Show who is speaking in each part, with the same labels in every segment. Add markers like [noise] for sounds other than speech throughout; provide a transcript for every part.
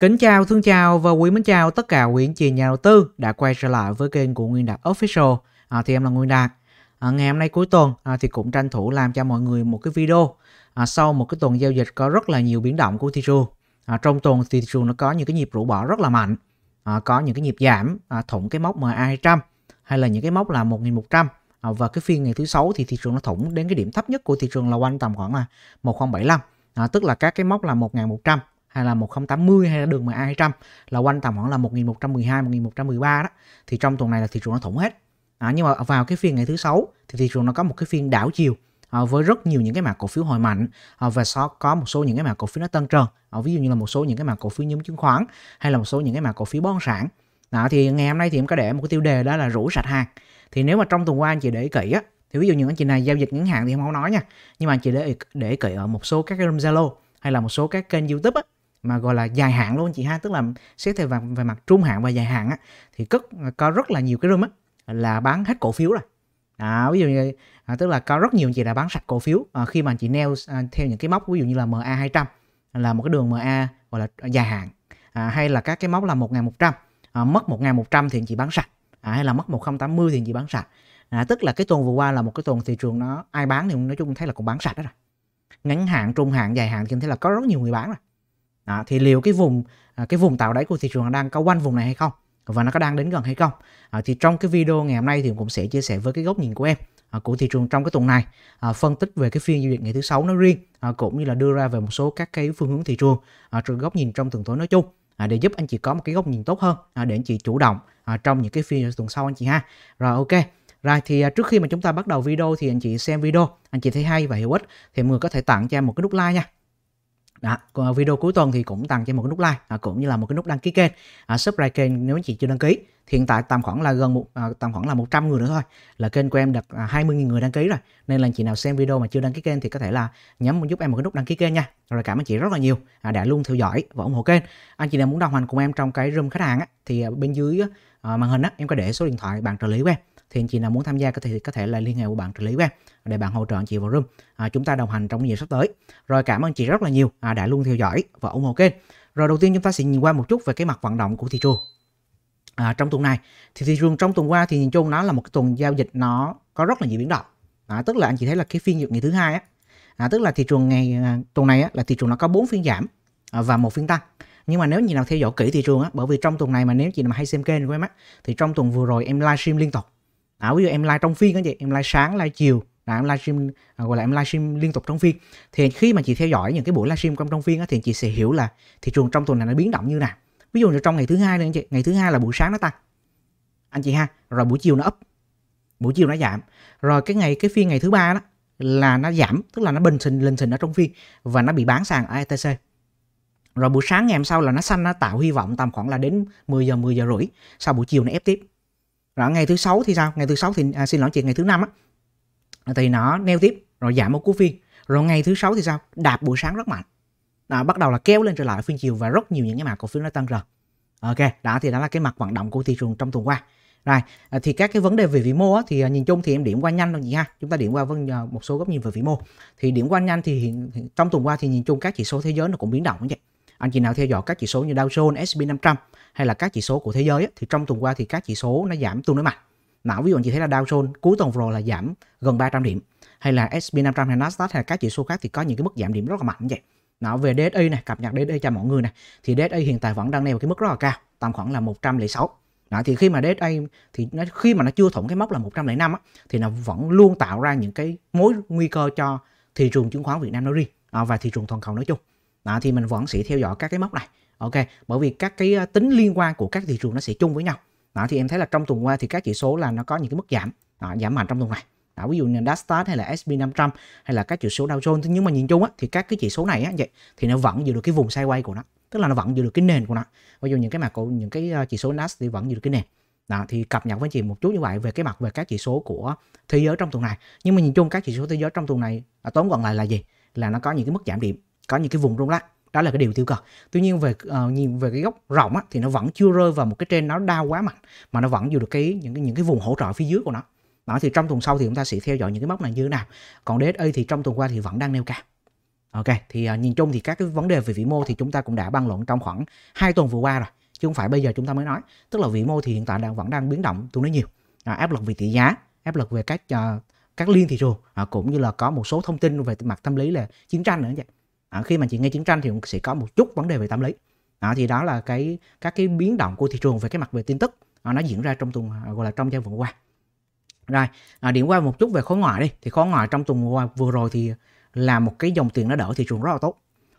Speaker 1: Kính chào, thương chào và quý mến chào tất cả quý anh chị nhà đầu tư đã quay trở lại với kênh của Nguyên Đạt Official. À, thì em là Nguyên Đạt. À, ngày hôm nay cuối tuần à, thì cũng tranh thủ làm cho mọi người một cái video à, sau một cái tuần giao dịch có rất là nhiều biến động của thị trường. À, trong tuần thì thị trường nó có những cái nhịp rũ bỏ rất là mạnh, à, có những cái nhịp giảm à, thủng cái mốc MA 200 hay là những cái mốc là 1100 à, và cái phiên ngày thứ sáu thì thị trường nó thủng đến cái điểm thấp nhất của thị trường là quanh tầm khoảng là 1075. À, tức là các cái mốc là 1100 hay là 1080 hay là đường MA 200 là quanh tầm khoảng là 1112 1113 đó thì trong tuần này là thị trường nó thủng hết à, nhưng mà vào cái phiên ngày thứ sáu thì thị trường nó có một cái phiên đảo chiều à, với rất nhiều những cái mã cổ phiếu hồi mạnh à, và sau có một số những cái mã cổ phiếu nó tăng trần à, ví dụ như là một số những cái mã cổ phiếu nhóm chứng khoán hay là một số những cái mã cổ phiếu bon sản đó, à, thì ngày hôm nay thì em có để một cái tiêu đề đó là rủ sạch hàng thì nếu mà trong tuần qua anh chị để ý kỹ á thì ví dụ như anh chị này giao dịch ngắn hạn thì em không nói nha nhưng mà anh chị để để kỹ ở một số các cái room zalo hay là một số các kênh youtube á mà gọi là dài hạn luôn chị ha tức là xét theo về, về mặt trung hạn và dài hạn á thì cất có rất là nhiều cái room á là bán hết cổ phiếu rồi à, ví dụ như à, tức là có rất nhiều chị đã bán sạch cổ phiếu à, khi mà chị neo à, theo những cái mốc ví dụ như là MA 200 là một cái đường MA gọi là dài hạn à, hay là các cái mốc là 1100 à, mất 1100 thì chị bán sạch à, hay là mất 1080 thì chị bán sạch à, tức là cái tuần vừa qua là một cái tuần thị trường nó ai bán thì nói chung thấy là cũng bán sạch đó rồi ngắn hạn trung hạn dài hạn thì thấy là có rất nhiều người bán rồi đó, thì liệu cái vùng à, cái vùng tạo đáy của thị trường đang có quanh vùng này hay không và nó có đang đến gần hay không à, thì trong cái video ngày hôm nay thì cũng sẽ chia sẻ với cái góc nhìn của em à, của thị trường trong cái tuần này à, phân tích về cái phiên giao dịch ngày thứ sáu nó riêng à, cũng như là đưa ra về một số các cái phương hướng thị trường à, từ góc nhìn trong tuần tối nói chung à, để giúp anh chị có một cái góc nhìn tốt hơn à, để anh chị chủ động à, trong những cái phiên tuần sau anh chị ha rồi ok rồi thì à, trước khi mà chúng ta bắt đầu video thì anh chị xem video, anh chị thấy hay và hữu ích thì mọi người có thể tặng cho em một cái nút like nha đó. video cuối tuần thì cũng tặng cho một cái nút like à, cũng như là một cái nút đăng ký kênh à, subscribe kênh nếu anh chị chưa đăng ký hiện tại tầm khoảng là gần một à, tầm khoảng là 100 người nữa thôi là kênh của em được à, 20.000 người đăng ký rồi nên là chị nào xem video mà chưa đăng ký kênh thì có thể là nhấn giúp em một cái nút đăng ký kênh nha rồi cảm ơn chị rất là nhiều à, đã luôn theo dõi và ủng hộ kênh anh chị nào muốn đồng hành cùng em trong cái room khách hàng á, thì à, bên dưới á, à, màn hình á, em có để số điện thoại bạn trợ lý của em thì anh chị nào muốn tham gia có thể có thể là liên hệ của bạn trợ lý của em để bạn hỗ trợ anh chị vào room à, chúng ta đồng hành trong những sắp tới rồi cảm ơn chị rất là nhiều à, đã luôn theo dõi và ủng hộ kênh rồi đầu tiên chúng ta sẽ nhìn qua một chút về cái mặt vận động của thị trường à, trong tuần này thì thị trường trong tuần qua thì nhìn chung nó là một cái tuần giao dịch nó có rất là nhiều biến động à, tức là anh chị thấy là cái phiên dịch ngày thứ hai á à, tức là thị trường ngày à, tuần này á, là thị trường nó có bốn phiên giảm à, và một phiên tăng nhưng mà nếu như nào theo dõi kỹ thị trường á bởi vì trong tuần này mà nếu chị nào hay xem kênh của em á thì trong tuần vừa rồi em livestream liên tục à, ví dụ em live trong phiên đó chị em live sáng live chiều là em livestream à, gọi là em livestream liên tục trong phiên thì khi mà chị theo dõi những cái buổi livestream trong trong phiên á, thì chị sẽ hiểu là thị trường trong tuần này nó biến động như nào ví dụ như trong ngày thứ hai anh chị ngày thứ hai là buổi sáng nó tăng anh chị ha rồi buổi chiều nó up buổi chiều nó giảm rồi cái ngày cái phiên ngày thứ ba đó là nó giảm tức là nó bình sình lên sình ở trong phiên và nó bị bán sàn ở ETC rồi buổi sáng ngày hôm sau là nó xanh nó tạo hy vọng tầm khoảng là đến 10 giờ 10 giờ rưỡi sau buổi chiều nó ép tiếp rồi ngày thứ sáu thì sao ngày thứ sáu thì à, xin lỗi chị ngày thứ năm á thì nó neo tiếp rồi giảm một cú phiên rồi ngày thứ sáu thì sao đạp buổi sáng rất mạnh đó, bắt đầu là kéo lên trở lại phiên chiều và rất nhiều những cái mặt cổ phiếu nó tăng rồi ok đó thì đó là cái mặt vận động của thị trường trong tuần qua rồi à, thì các cái vấn đề về vĩ mô á, thì à, nhìn chung thì em điểm qua nhanh thôi chị ha chúng ta điểm qua vân à, một số góc nhìn về vĩ mô thì điểm qua nhanh thì hiện trong tuần qua thì nhìn chung các chỉ số thế giới nó cũng biến động vậy anh chị nào theo dõi các chỉ số như Dow Jones, S&P 500 hay là các chỉ số của thế giới thì trong tuần qua thì các chỉ số nó giảm tương đối mạnh nào ví dụ anh chị thấy là Dow Jones cuối tuần vừa rồi là giảm gần 300 điểm hay là SP500 hay Nasdaq hay các chỉ số khác thì có những cái mức giảm điểm rất là mạnh như vậy nào về DSI này cập nhật DSI cho mọi người này thì DSI hiện tại vẫn đang neo cái mức rất là cao tầm khoảng là 106 đó, thì khi mà DSI thì nó, khi mà nó chưa thủng cái mốc là 105 á, thì nó vẫn luôn tạo ra những cái mối nguy cơ cho thị trường chứng khoán Việt Nam nói riêng à, và thị trường toàn cầu nói chung đó, thì mình vẫn sẽ theo dõi các cái mốc này ok bởi vì các cái ờ, tính liên quan của các thị trường nó sẽ chung với nhau đó, thì em thấy là trong tuần qua thì các chỉ số là nó có những cái mức giảm đó, giảm mạnh trong tuần này đó, ví dụ như Nasdaq hay là S&P 500 hay là các chỉ số Dow Jones nhưng mà nhìn chung á, thì các cái chỉ số này á, vậy thì nó vẫn giữ được cái vùng sideways của nó tức là nó vẫn giữ được cái nền của nó ví dụ những cái mặt của những cái ờ, chỉ số NAS thì vẫn giữ được cái nền đó, thì cập nhật với chị một chút như vậy về cái mặt về các chỉ số của thế giới trong tuần này nhưng mà nhìn chung các chỉ số thế giới trong tuần này à, tóm gọn lại là gì là nó có những cái mức giảm điểm có những cái vùng rung lắc đó là cái điều tiêu cực tuy nhiên về uh, nhìn về cái góc rộng á, thì nó vẫn chưa rơi vào một cái trên nó đau quá mạnh mà nó vẫn giữ được cái những cái những cái vùng hỗ trợ phía dưới của nó đó thì trong tuần sau thì chúng ta sẽ theo dõi những cái mốc này như thế nào còn DSA thì trong tuần qua thì vẫn đang nêu cao ok thì uh, nhìn chung thì các cái vấn đề về vĩ mô thì chúng ta cũng đã bàn luận trong khoảng hai tuần vừa qua rồi chứ không phải bây giờ chúng ta mới nói tức là vĩ mô thì hiện tại đang vẫn đang biến động tôi nói nhiều à, áp lực về tỷ giá áp lực về các uh, ờ, các liên thị trường à, cũng như là có một số thông tin về mặt tâm lý là chiến tranh nữa vậy à, khi mà chị nghe chiến tranh thì cũng sẽ có một chút vấn đề về tâm lý à, thì đó là cái các cái biến động của thị trường về cái mặt về tin tức à, nó diễn ra trong tuần à, gọi là trong giai vừa qua rồi à, điểm qua một chút về khối ngoại đi thì khối ngoại trong tuần qua vừa rồi thì là một cái dòng tiền nó đỡ thị trường rất là tốt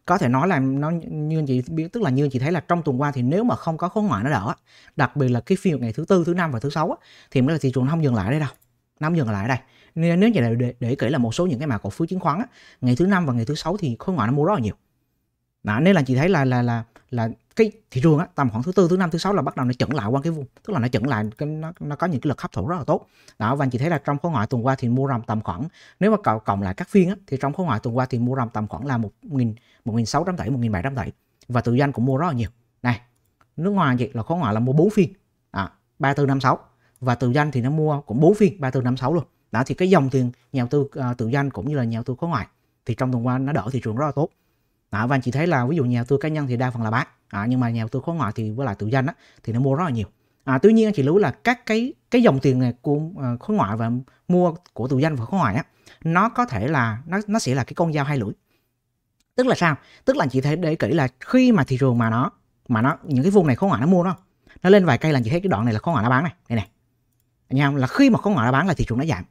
Speaker 1: có thể nói là nó như chị biết tức là như chị thấy là trong tuần qua thì nếu mà không có khối ngoại nó đỡ đặc biệt là cái phiên ngày thứ tư thứ năm và thứ sáu thì mới là thị trường không dừng lại đây đâu nó không dừng lại đây nên nếu như là để, để kể là một số những cái mã cổ phiếu chứng khoán á, ngày thứ năm và ngày thứ sáu thì khối ngoại nó mua rất là nhiều đó, nên là chị thấy là là là là cái thị trường á, tầm khoảng thứ tư thứ năm thứ sáu là bắt đầu nó chững lại qua cái vùng tức là nó chững lại cái, nó, nó có những cái lực hấp thụ rất là tốt đó và chị thấy là trong khối ngoại tuần qua thì mua ròng tầm khoảng nếu mà cộng, cộng lại các phiên á, thì trong khối ngoại tuần qua thì mua ròng tầm khoảng là một nghìn một nghìn sáu trăm tỷ một nghìn bảy trăm tỷ và tự doanh cũng mua rất là nhiều này nước ngoài vậy là khối ngoại là mua bốn phiên ba tư năm sáu và từ doanh thì nó mua cũng bốn phiên ba tư năm sáu luôn đó thì cái dòng tiền nhà đầu tư uh, tự doanh cũng như là nhà đầu tư khối ngoại thì trong tuần qua nó đỡ thị trường rất là tốt đó, và anh chị thấy là ví dụ nhà đầu tư cá nhân thì đa phần là bán à, nhưng mà nhà đầu tư khối ngoại thì với lại tự doanh á, thì nó mua rất là nhiều à, tuy nhiên anh chị lưu là các cái cái dòng tiền này của uh, khối ngoại và mua của tự doanh và khối ngoại á, nó có thể là nó nó sẽ là cái con dao hai lưỡi tức là sao tức là anh chị thấy để kỹ là khi mà thị trường mà nó mà nó những cái vùng này khối ngoại nó mua nó nó lên vài cây là anh chị thấy cái đoạn này là khối ngoại nó bán này đây này anh em là khi mà khối ngoại nó bán là thị trường nó giảm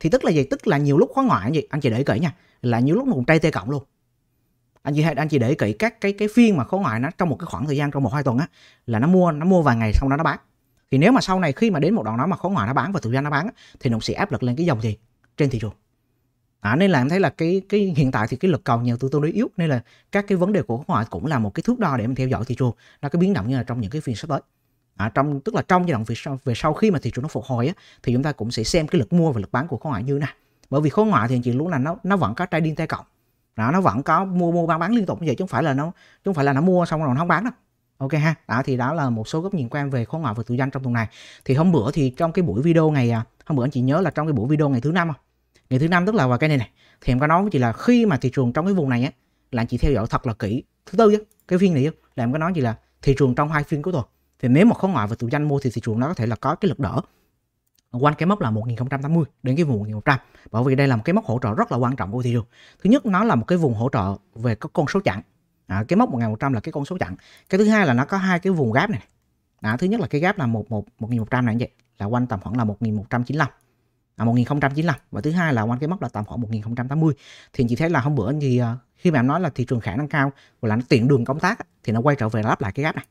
Speaker 1: thì tức là gì tức là nhiều lúc khóa ngoại anh chị anh chị để kỹ nha là nhiều lúc nó cũng trai tê cộng luôn anh chị hay anh chị để kỹ các cái cái phiên mà khối ngoại nó trong một cái khoảng thời gian trong một hai tuần á là nó mua nó mua vài ngày xong đó nó bán thì nếu mà sau này khi mà đến một đoạn đó mà khối ngoại nó bán và tự gian nó bán á, thì nó sẽ áp lực lên cái dòng gì trên thị trường à, nên là em thấy là cái cái hiện tại thì cái lực cầu nhiều tư tương đối yếu nên là các cái vấn đề của khối ngoại cũng là một cái thước đo để mình theo dõi thị trường nó cái biến động như là trong những cái phiên sắp tới à, trong tức là trong giai đoạn về sau về sau khi mà thị trường nó phục hồi á, thì chúng ta cũng sẽ xem cái lực mua và lực bán của khối ngoại như thế nào bởi vì khối ngoại thì chị luôn là nó nó vẫn có trading tay cộng đó, nó vẫn có mua mua bán bán liên tục như vậy chứ không phải là nó chứ không phải là nó mua xong rồi nó không bán đâu ok ha đó thì đó là một số góc nhìn quan về khối ngoại và tự doanh trong tuần này thì hôm bữa thì trong cái buổi video ngày à, hôm bữa anh chị nhớ là trong cái buổi video ngày thứ năm không ngày thứ năm tức là vào cái này này thì em có nói với chị là khi mà thị trường trong cái vùng này á là anh chị theo dõi thật là kỹ thứ tư á cái phiên này á là em có nói chị là thị trường trong hai phiên của tuần thì nếu mà khối ngoại và tụi danh mua thì thị trường nó có thể là có cái lực đỡ quanh cái mốc là 1080 đến cái vùng 1100 bởi vì đây là một cái mốc hỗ trợ rất là quan trọng của thị trường thứ nhất nó là một cái vùng hỗ trợ về các con số chặn à, cái mốc 1100 là cái con số chặn cái thứ hai là nó có hai cái vùng gáp này à, thứ nhất là cái gáp là 11 1100 này như vậy là quanh tầm khoảng là 1195 à, 1095 và thứ hai là quanh cái mốc là tầm khoảng 1080 thì chị thấy là hôm bữa thì à, khi mà em nói là thị trường khả năng cao và là nó tiện đường công tác thì nó quay trở về lắp lại cái gáp này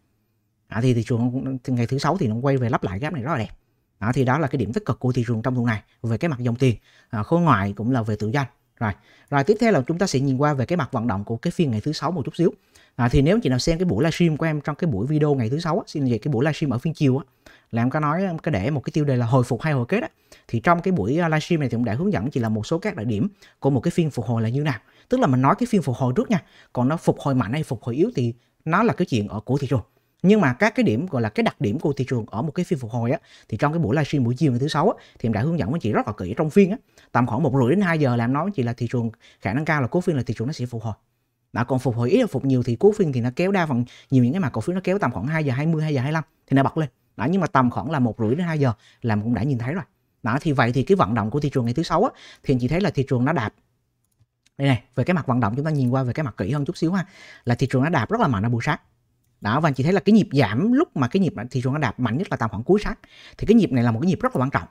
Speaker 1: à, thì thị trường ngày thứ sáu thì nó quay về lắp lại gap này rất là đẹp à, thì đó là cái điểm tích cực của thị trường trong tuần này về cái mặt dòng tiền à, khối ngoại cũng là về tự doanh rồi rồi tiếp theo là chúng ta sẽ nhìn qua về cái mặt vận động của cái phiên ngày thứ sáu một chút xíu à, thì nếu chị nào xem cái buổi livestream của em trong cái buổi video ngày thứ sáu xin về cái buổi livestream ở phiên chiều á là em có nói em có để một cái tiêu đề là hồi phục hay hồi kết á thì trong cái buổi à, livestream này thì cũng đã hướng dẫn chỉ là một số các đặc điểm của một cái phiên phục hồi là như nào tức là mình nói cái phiên phục hồi trước nha còn nó phục hồi mạnh hay phục hồi yếu thì nó là cái chuyện ở của thị trường nhưng mà các cái điểm gọi là cái đặc điểm của thị trường ở một cái phiên phục hồi á thì trong cái buổi livestream buổi chiều ngày thứ sáu á thì em đã hướng dẫn anh chị rất là kỹ trong phiên á tầm khoảng một rưỡi đến 2 giờ làm nói với chị là thị trường khả năng cao là cố phiên là thị trường nó sẽ phục hồi mà còn phục hồi ít là phục nhiều thì cố phiên thì nó kéo đa phần nhiều những cái mà cổ phiếu nó kéo tầm khoảng 2 giờ 20 2 giờ 25 thì nó bật lên đó, nhưng mà tầm khoảng là một rưỡi đến 2 giờ là cũng đã nhìn thấy rồi đó thì vậy thì cái vận động của thị trường ngày thứ sáu á thì chị thấy là thị trường nó đạp đây này về cái mặt vận động chúng ta nhìn qua về cái mặt kỹ hơn chút xíu ha là thị trường nó đạp rất là mạnh ở buổi sáng đó và anh chị thấy là cái nhịp giảm lúc mà cái nhịp thị trường nó đạp mạnh nhất là tầm khoảng cuối sắc thì cái nhịp này là một cái nhịp rất là quan trọng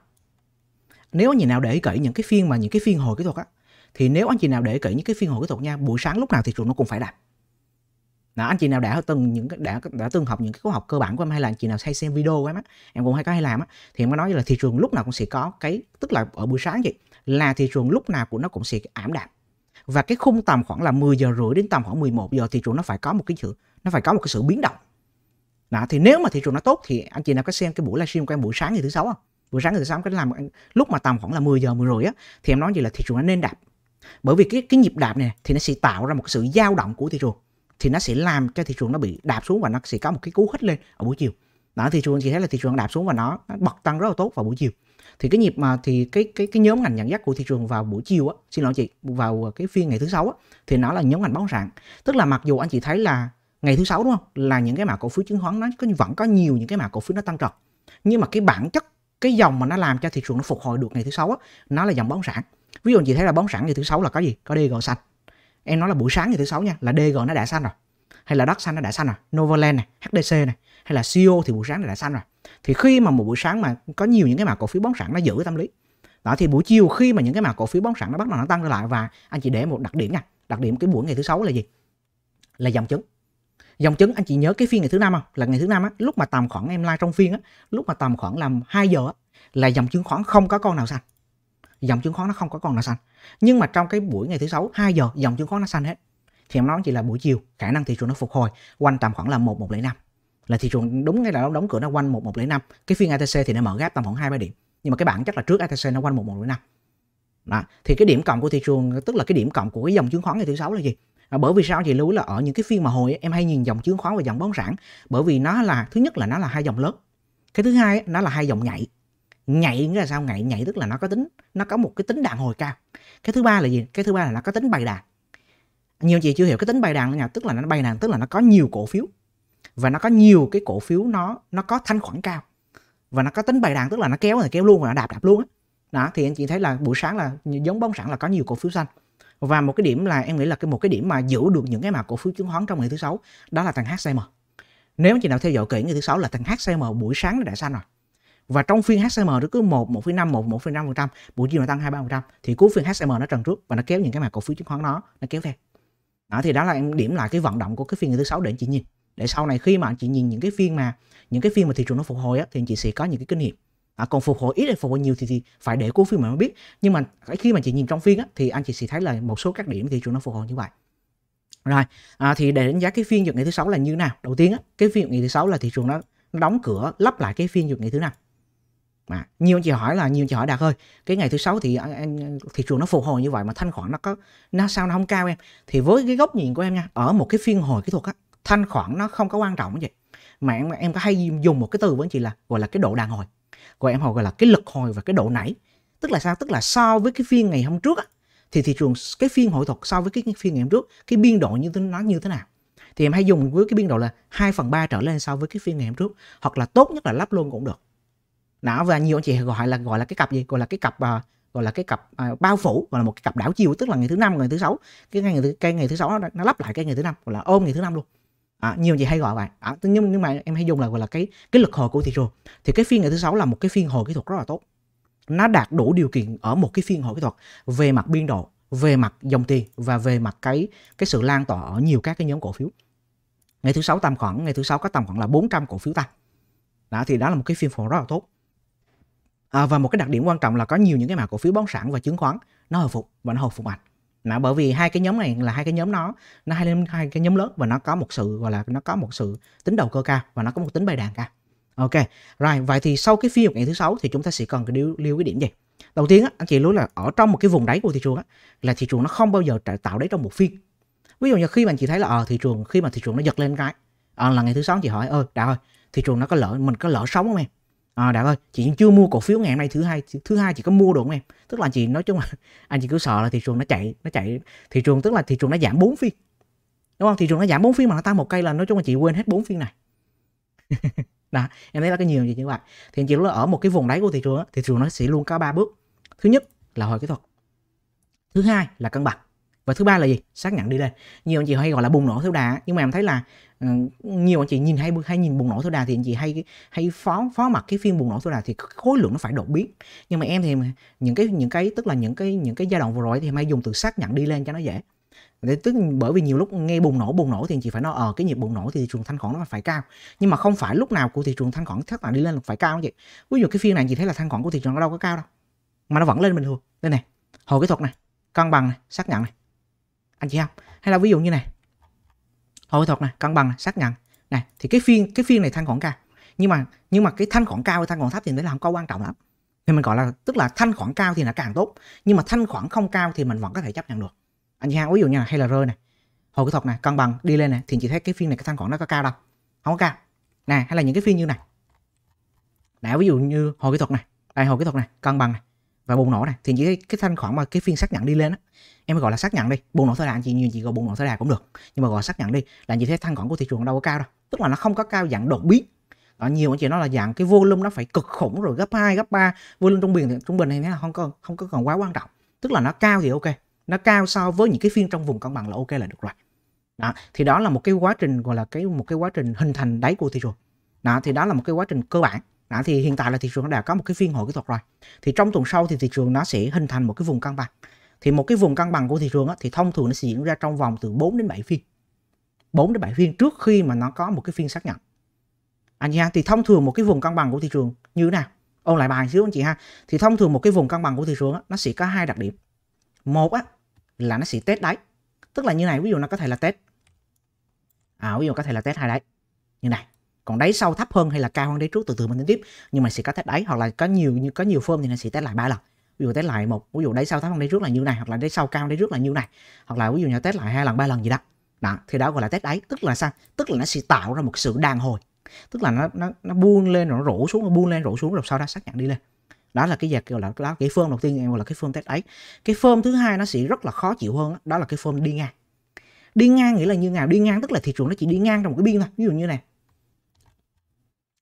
Speaker 1: nếu anh chị nào để kể những cái phiên mà những cái phiên hồi kỹ thuật á thì nếu anh chị nào để kể những cái phiên hồi kỹ thuật nha buổi sáng lúc nào thị trường nó cũng phải đạp đó, anh chị nào đã từng những đã đã từng học những cái khóa học cơ bản của em hay là anh chị nào hay xem video của em á em cũng hay có hay làm á thì em có nói là thị trường lúc nào cũng sẽ có cái tức là ở buổi sáng vậy là thị trường lúc nào cũng nó cũng sẽ ảm đạm và cái khung tầm khoảng là 10 giờ rưỡi đến tầm khoảng 11 giờ thị trường nó phải có một cái sự nó phải có một cái sự biến động đó, thì nếu mà thị trường nó tốt thì anh chị nào có xem cái buổi livestream của em buổi sáng ngày thứ sáu không buổi sáng ngày thứ sáu cái làm lúc mà tầm khoảng là 10 giờ 10 rưỡi á thì em nói gì là thị trường nó nên đạp bởi vì cái cái nhịp đạp này thì nó sẽ tạo ra một cái sự dao động của thị trường thì nó sẽ làm cho thị trường nó bị đạp xuống và nó sẽ có một cái cú hích lên ở buổi chiều đó thị trường chị thấy là thị trường đạp xuống và nó, nó bật tăng rất là tốt vào buổi chiều thì cái nhịp mà thì cái cái cái nhóm ngành nhận dắt của thị trường vào buổi chiều á xin lỗi chị vào cái phiên ngày thứ sáu á thì nó là nhóm ngành bất động sản tức là mặc dù anh chị thấy là ngày thứ sáu đúng không là những cái mã cổ phiếu chứng khoán nó vẫn có nhiều những cái mã cổ phiếu nó tăng trần nhưng mà cái bản chất cái dòng mà nó làm cho thị trường nó phục hồi được ngày thứ sáu á nó là dòng bất động sản ví dụ chị thấy là bất động sản ngày thứ sáu là có gì có DG xanh em nói là buổi sáng ngày thứ sáu nha là DG nó đã xanh rồi hay là đất xanh nó đã xanh rồi Novaland này HDC này hay là CO e thì buổi sáng nó đã xanh rồi thì khi mà một buổi sáng mà có nhiều những cái mã cổ phiếu bón sẵn nó giữ tâm lý đó thì buổi chiều khi mà những cái mã cổ phiếu bón sẵn nó bắt đầu nó tăng trở lại và anh chị để một đặc điểm nha đặc điểm cái buổi ngày thứ sáu là gì là dòng chứng dòng chứng anh chị nhớ cái phiên ngày thứ năm không là ngày thứ năm á lúc mà tầm khoảng em like trong phiên á lúc mà tầm khoảng làm 2 giờ á, là dòng chứng khoán không có con nào xanh dòng chứng khoán nó không có con nào xanh nhưng mà trong cái buổi ngày thứ sáu 2 giờ dòng chứng khoán nó xanh hết thì em nói chỉ là buổi chiều khả năng thị trường nó phục hồi quanh tầm khoảng là một một năm là thị trường đúng ngay là nó đóng cửa nó quanh một năm cái phiên ATC thì nó mở gap tầm khoảng hai ba điểm nhưng mà cái bản chắc là trước ATC nó quanh một năm đó. thì cái điểm cộng của thị trường tức là cái điểm cộng của cái dòng chứng khoán ngày thứ sáu là gì à, bởi vì sao chị lưu ý là ở những cái phiên mà hồi em hay nhìn dòng chứng khoán và dòng bất sản bởi vì nó là thứ nhất là nó là hai dòng lớn cái thứ hai nó là hai dòng nhạy nhạy nghĩa là sao nhạy nhạy tức là nó có tính nó có một cái tính đàn hồi cao cái thứ ba là gì cái thứ ba là nó có tính bày đàn nhiều chị chưa hiểu cái tính bày đàn là nhà tức là nó bày đàn tức là nó có nhiều cổ phiếu và nó có nhiều cái cổ phiếu nó nó có thanh khoản cao và nó có tính bài đàn tức là nó kéo thì kéo luôn và nó đạp đạp luôn á đó. thì anh chị thấy là buổi sáng là giống bóng sản là có nhiều cổ phiếu xanh và một cái điểm là em nghĩ là cái một cái điểm mà giữ được những cái mà cổ phiếu chứng khoán trong ngày thứ sáu đó là thằng HCM nếu anh chị nào theo dõi kỹ ngày thứ sáu là thằng HCM buổi sáng nó đã xanh rồi và trong phiên HCM nó cứ 1, 1,5, 1, 1,5%, buổi chiều nó tăng 2, 3% thì cuối phiên HCM nó trần trước và nó kéo những cái mã cổ phiếu chứng khoán nó, nó kéo theo. Đó thì đó là em điểm lại cái vận động của cái phiên ngày thứ sáu để anh chị nhìn để sau này khi mà anh chị nhìn những cái phiên mà những cái phiên mà thị trường nó phục hồi á, thì anh chị sẽ có những cái kinh nghiệm à, còn phục hồi ít hay phục hồi nhiều thì, thì phải để cổ phiếu mà mới biết nhưng mà khi mà chị nhìn trong phiên á, thì anh chị sẽ thấy là một số các điểm thị trường nó phục hồi như vậy rồi à, thì để đánh giá cái phiên nhật ngày thứ sáu là như nào đầu tiên á, cái phiên ngày thứ sáu là thị trường nó, đóng cửa lắp lại cái phiên nhật ngày thứ năm mà nhiều anh chị hỏi là nhiều anh chị hỏi đạt ơi cái ngày thứ sáu thì thị trường nó phục hồi như vậy mà thanh khoản nó có nó sao nó không cao em thì với cái góc nhìn của em nha ở một cái phiên hồi kỹ thuật á thanh khoản nó không có quan trọng vậy mà em em có hay dùng một cái từ với chị là gọi là cái độ đàn hồi gọi em gọi là cái lực hồi và cái độ nảy tức là sao tức là so với cái phiên ngày hôm trước á, thì thị trường cái phiên hội thuật so với cái, cái phiên ngày hôm trước cái biên độ như thế nó như thế nào thì em hay dùng với cái biên độ là 2 phần 3 trở lên so với cái phiên ngày hôm trước hoặc là tốt nhất là lắp luôn cũng được đó và nhiều anh chị gọi là gọi là cái cặp gì gọi là cái cặp uh, gọi là cái cặp uh, bao phủ gọi là một cái cặp đảo chiều tức là ngày thứ năm ngày thứ sáu cái ngày thứ cái ngày thứ sáu nó, nó lắp lại cái ngày thứ năm gọi là ôm ngày thứ năm luôn à, nhiều gì hay gọi vậy à, nhưng nhưng mà em hay dùng là gọi là cái cái lực hồi của thị trường thì cái phiên ngày thứ sáu là một cái phiên hồi kỹ thuật rất là tốt nó đạt đủ điều kiện ở một cái phiên hồi kỹ thuật về mặt biên độ về mặt dòng tiền và về mặt cái cái sự lan tỏa ở nhiều các cái nhóm cổ phiếu ngày thứ sáu tầm khoảng ngày thứ sáu có tầm khoảng là 400 cổ phiếu tăng đó thì đó là một cái phiên phổ rất là tốt à, và một cái đặc điểm quan trọng là có nhiều những cái mã cổ phiếu bất sản và chứng khoán nó hồi phục và nó hồi phục mạnh mà bởi vì hai cái nhóm này là hai cái nhóm nó nó hai hai cái nhóm lớn và nó có một sự gọi là nó có một sự tính đầu cơ cao và nó có một tính bày đàn cao ok rồi vậy thì sau cái phiên ngày thứ sáu thì chúng ta sẽ cần lưu, lưu cái điểm gì đầu tiên á, anh chị lưu là ở trong một cái vùng đáy của thị trường á, là thị trường nó không bao giờ tạo đáy trong một phiên ví dụ như khi mà anh chị thấy là ờ thị trường khi mà thị trường nó giật lên cái à, là ngày thứ sáu chị hỏi ơi đạo ơi thị trường nó có lỡ mình có lỡ sống không em à, đạt ơi chị chưa mua cổ phiếu ngày hôm nay thứ hai thứ hai chị có mua được không em tức là chị nói chung là [laughs] anh chị cứ sợ là thị trường nó chạy nó chạy thị trường tức là thị trường nó giảm 4 phiên đúng không thị trường nó giảm 4 phiên mà nó tăng một cây là nói chung là chị quên hết 4 phiên này [laughs] đó em thấy là cái nhiều gì như vậy thì anh chị là ở một cái vùng đáy của thị trường thì thị trường nó sẽ luôn có ba bước thứ nhất là hồi kỹ thuật thứ hai là cân bằng và thứ ba là gì xác nhận đi lên nhiều anh chị hay gọi là bùng nổ theo đà nhưng mà em thấy là ừ, nhiều anh chị nhìn hay hay nhìn bùng nổ theo đà thì anh chị hay hay phó phó mặt cái phiên bùng nổ theo đà thì khối lượng nó phải đột biến nhưng mà em thì những cái những cái tức là những cái những cái giai đoạn vừa rồi thì em hay dùng từ xác nhận đi lên cho nó dễ để tức bởi vì nhiều lúc nghe bùng nổ bùng nổ thì anh chị phải nói ở ờ, cái nhịp bùng nổ thì thị trường thanh khoản nó phải cao nhưng mà không phải lúc nào của thị trường thanh khoản thất là đi lên là phải cao anh chị ví dụ cái phiên này anh chị thấy là thanh khoản của thị trường nó đâu có cao đâu mà nó vẫn lên bình thường đây này hồi kỹ thuật này cân bằng này xác nhận này anh chị không hay là ví dụ như này hội thuật này cân bằng này xác nhận này thì cái phiên cái phiên này thanh khoản cao nhưng mà nhưng mà cái thanh khoản cao hay thanh khoản thấp thì đấy là không có quan trọng lắm thì mình gọi là tức là thanh khoản cao thì là càng tốt nhưng mà thanh khoản không cao thì mình vẫn có thể chấp nhận được anh chị ha ví dụ như là hay là rơi này hồi kỹ thuật này cân bằng đi lên này thì chị thấy cái phiên này cái thanh khoản nó có cao đâu không có cao này hay là những cái phiên như này nè ví dụ như hồi kỹ thuật này đây hồi kỹ thuật này cân bằng này và bùng nổ này thì những cái, cái thanh khoản mà cái phiên xác nhận đi lên á em gọi là xác nhận đi bùng nổ thời đại chị nhiều chị gọi bùng nổ thời đại cũng được nhưng mà gọi xác nhận đi là như thế thanh khoản của thị trường đâu có cao đâu tức là nó không có cao dạng đột biến đó, nhiều anh chị nói là dạng cái volume nó phải cực khủng rồi gấp 2, gấp 3 volume trung bình trung bình này là không có không có còn quá quan trọng tức là nó cao thì ok nó cao so với những cái phiên trong vùng cân bằng là ok là được rồi đó, thì đó là một cái quá trình gọi là cái một cái quá trình hình thành đáy của thị trường đó, thì đó là một cái quá trình cơ bản đó, thì hiện tại là thị trường đã có một cái phiên hội kỹ thuật rồi thì trong tuần sau thì thị trường nó sẽ hình thành một cái vùng cân bằng thì một cái vùng cân bằng của thị trường á, thì thông thường nó sẽ diễn ra trong vòng từ 4 đến 7 phiên 4 đến 7 phiên trước khi mà nó có một cái phiên xác nhận anh chị ha thì thông thường một cái vùng cân bằng của thị trường như thế nào ôn lại bài xíu anh chị ha thì thông thường một cái vùng cân bằng của thị trường á, nó sẽ có hai đặc điểm một á, là nó sẽ test đáy tức là như này ví dụ nó có thể là test à, ví dụ có thể là test hai đáy như này còn đáy sau thấp hơn hay là cao hơn đáy trước từ từ mình tính tiếp nhưng mà sẽ có test đáy hoặc là có nhiều như có nhiều form thì nó sẽ test lại ba lần ví dụ test lại một ví dụ đáy sau thấp hơn đáy trước là như này hoặc là đáy sau cao hơn đáy trước là như này hoặc là ví dụ như test lại hai lần ba lần gì đó đó thì đó gọi là test đáy tức là sao tức là nó sẽ tạo ra một sự đàn hồi tức là nó nó nó buông lên rồi nó rủ xuống nó buông lên rủ xuống rồi sau đó xác nhận đi lên đó là cái dệt gọi là đó cái phơm đầu tiên em gọi là cái phơm test ấy cái phơm thứ hai nó sẽ rất là khó chịu hơn đó là cái phơm đi ngang đi ngang nghĩa là như nào đi ngang tức là thị trường nó chỉ đi ngang trong một cái biên thôi ví dụ như này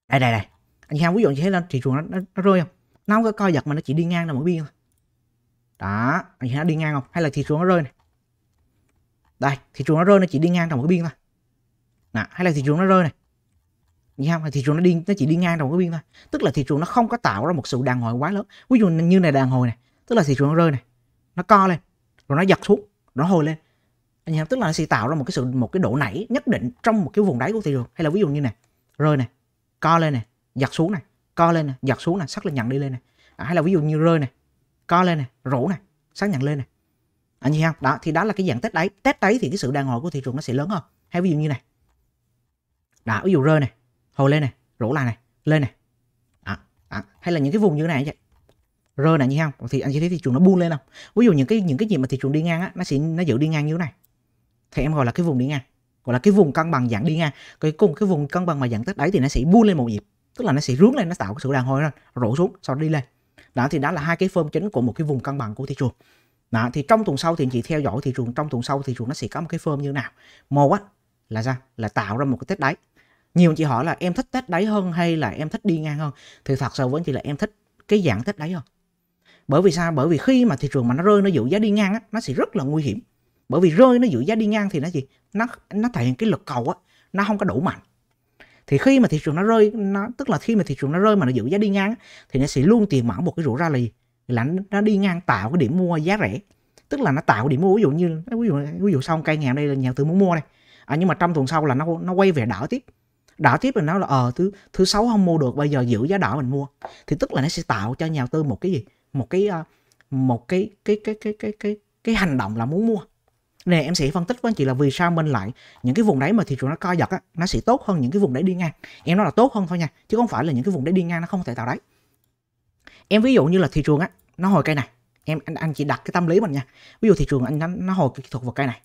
Speaker 1: đây đây đây anh xem ví dụ như thế lên thị trường nó, nó, nó rơi không nó không có coi giật mà nó chỉ đi ngang là mỗi biên thôi đó anh thấy nó đi ngang không hay là thị trường nó rơi này đây thị trường nó rơi nó chỉ đi ngang trong một biên thôi nè hay là thị trường nó rơi này nhìn không thị trường nó đi nó chỉ đi ngang trong một cái biên thôi tức là thị trường nó không có tạo ra một sự đàn hồi quá lớn ví dụ như này đàn hồi này tức là thị trường nó rơi này nó co lên rồi nó giật xuống nó hồi lên anh nhìn tức là nó sẽ tạo ra một cái sự một cái độ nảy nhất định trong một cái vùng đáy của thị trường hay là ví dụ như này rơi này co lên này giật xuống này co lên này giật xuống này sắc lên nhận đi lên này à, hay là ví dụ như rơi này co lên này rủ này xác nhận lên này anh à, nhìn không đó thì đó là cái dạng test đấy test đấy thì cái sự đàn hồi của thị trường nó sẽ lớn hơn hay ví dụ như này đã ví dụ rơi này hồi lên này rủ lại này lên này à, đó. À, hay là những cái vùng như thế này vậy rơi này như không thì anh chị thấy thị trường nó buông lên không ví dụ những cái những cái gì mà thị trường đi ngang á nó sẽ nó giữ đi ngang như thế này thì em gọi là cái vùng đi ngang gọi là cái vùng cân bằng dạng đi ngang cái cùng cái vùng cân bằng mà dạng tức đấy thì nó sẽ buôn lên một nhịp tức là nó sẽ rướng lên nó tạo cái sự đàn hồi lên rủ xuống sau đó đi lên đó thì đó là hai cái form chính của một cái vùng cân bằng của thị trường đó, thì trong tuần sau thì anh chị theo dõi thị trường trong tuần sau thị trường nó sẽ có một cái form như nào một á là ra là tạo ra một cái tết đáy nhiều anh chị hỏi là em thích tết đáy hơn hay là em thích đi ngang hơn thì thật sự với anh chị là em thích cái dạng tết đáy hơn bởi vì sao bởi vì khi mà thị trường mà nó rơi nó giữ giá đi ngang á, nó sẽ rất là nguy hiểm bởi vì rơi nó giữ giá đi ngang thì nó gì nó nó thể hiện cái lực cầu á nó không có đủ mạnh thì khi mà thị trường nó rơi nó tức là khi mà thị trường nó rơi mà nó giữ giá đi ngang thì nó sẽ luôn tiềm ẩn một cái rủi ra lì là nó đi ngang tạo cái điểm mua giá rẻ tức là nó tạo điểm mua ví dụ như ví dụ ví dụ sau cây ngày hôm nay là nhà tư muốn mua này à, nhưng mà trong tuần sau là nó nó quay về đỡ tiếp đỡ tiếp là nó là ờ thứ thứ sáu không mua được bây giờ giữ giá đỏ mình mua thì tức là nó sẽ tạo cho nhà tư một cái gì một cái ờ, một cái cái cái cái cái cái cái, cái hành động là muốn mua nè em sẽ phân tích với anh chị là vì sao mình lại những cái vùng đáy mà thị trường nó co giật á nó sẽ tốt hơn những cái vùng đáy đi ngang em nói là tốt hơn thôi nha chứ không phải là những cái vùng đáy đi ngang nó không thể tạo đáy em ví dụ như là thị trường á nó hồi cây này em anh, anh chị đặt cái tâm lý mình nha ví dụ thị trường anh nó, nó hồi kỹ thuật vào cây này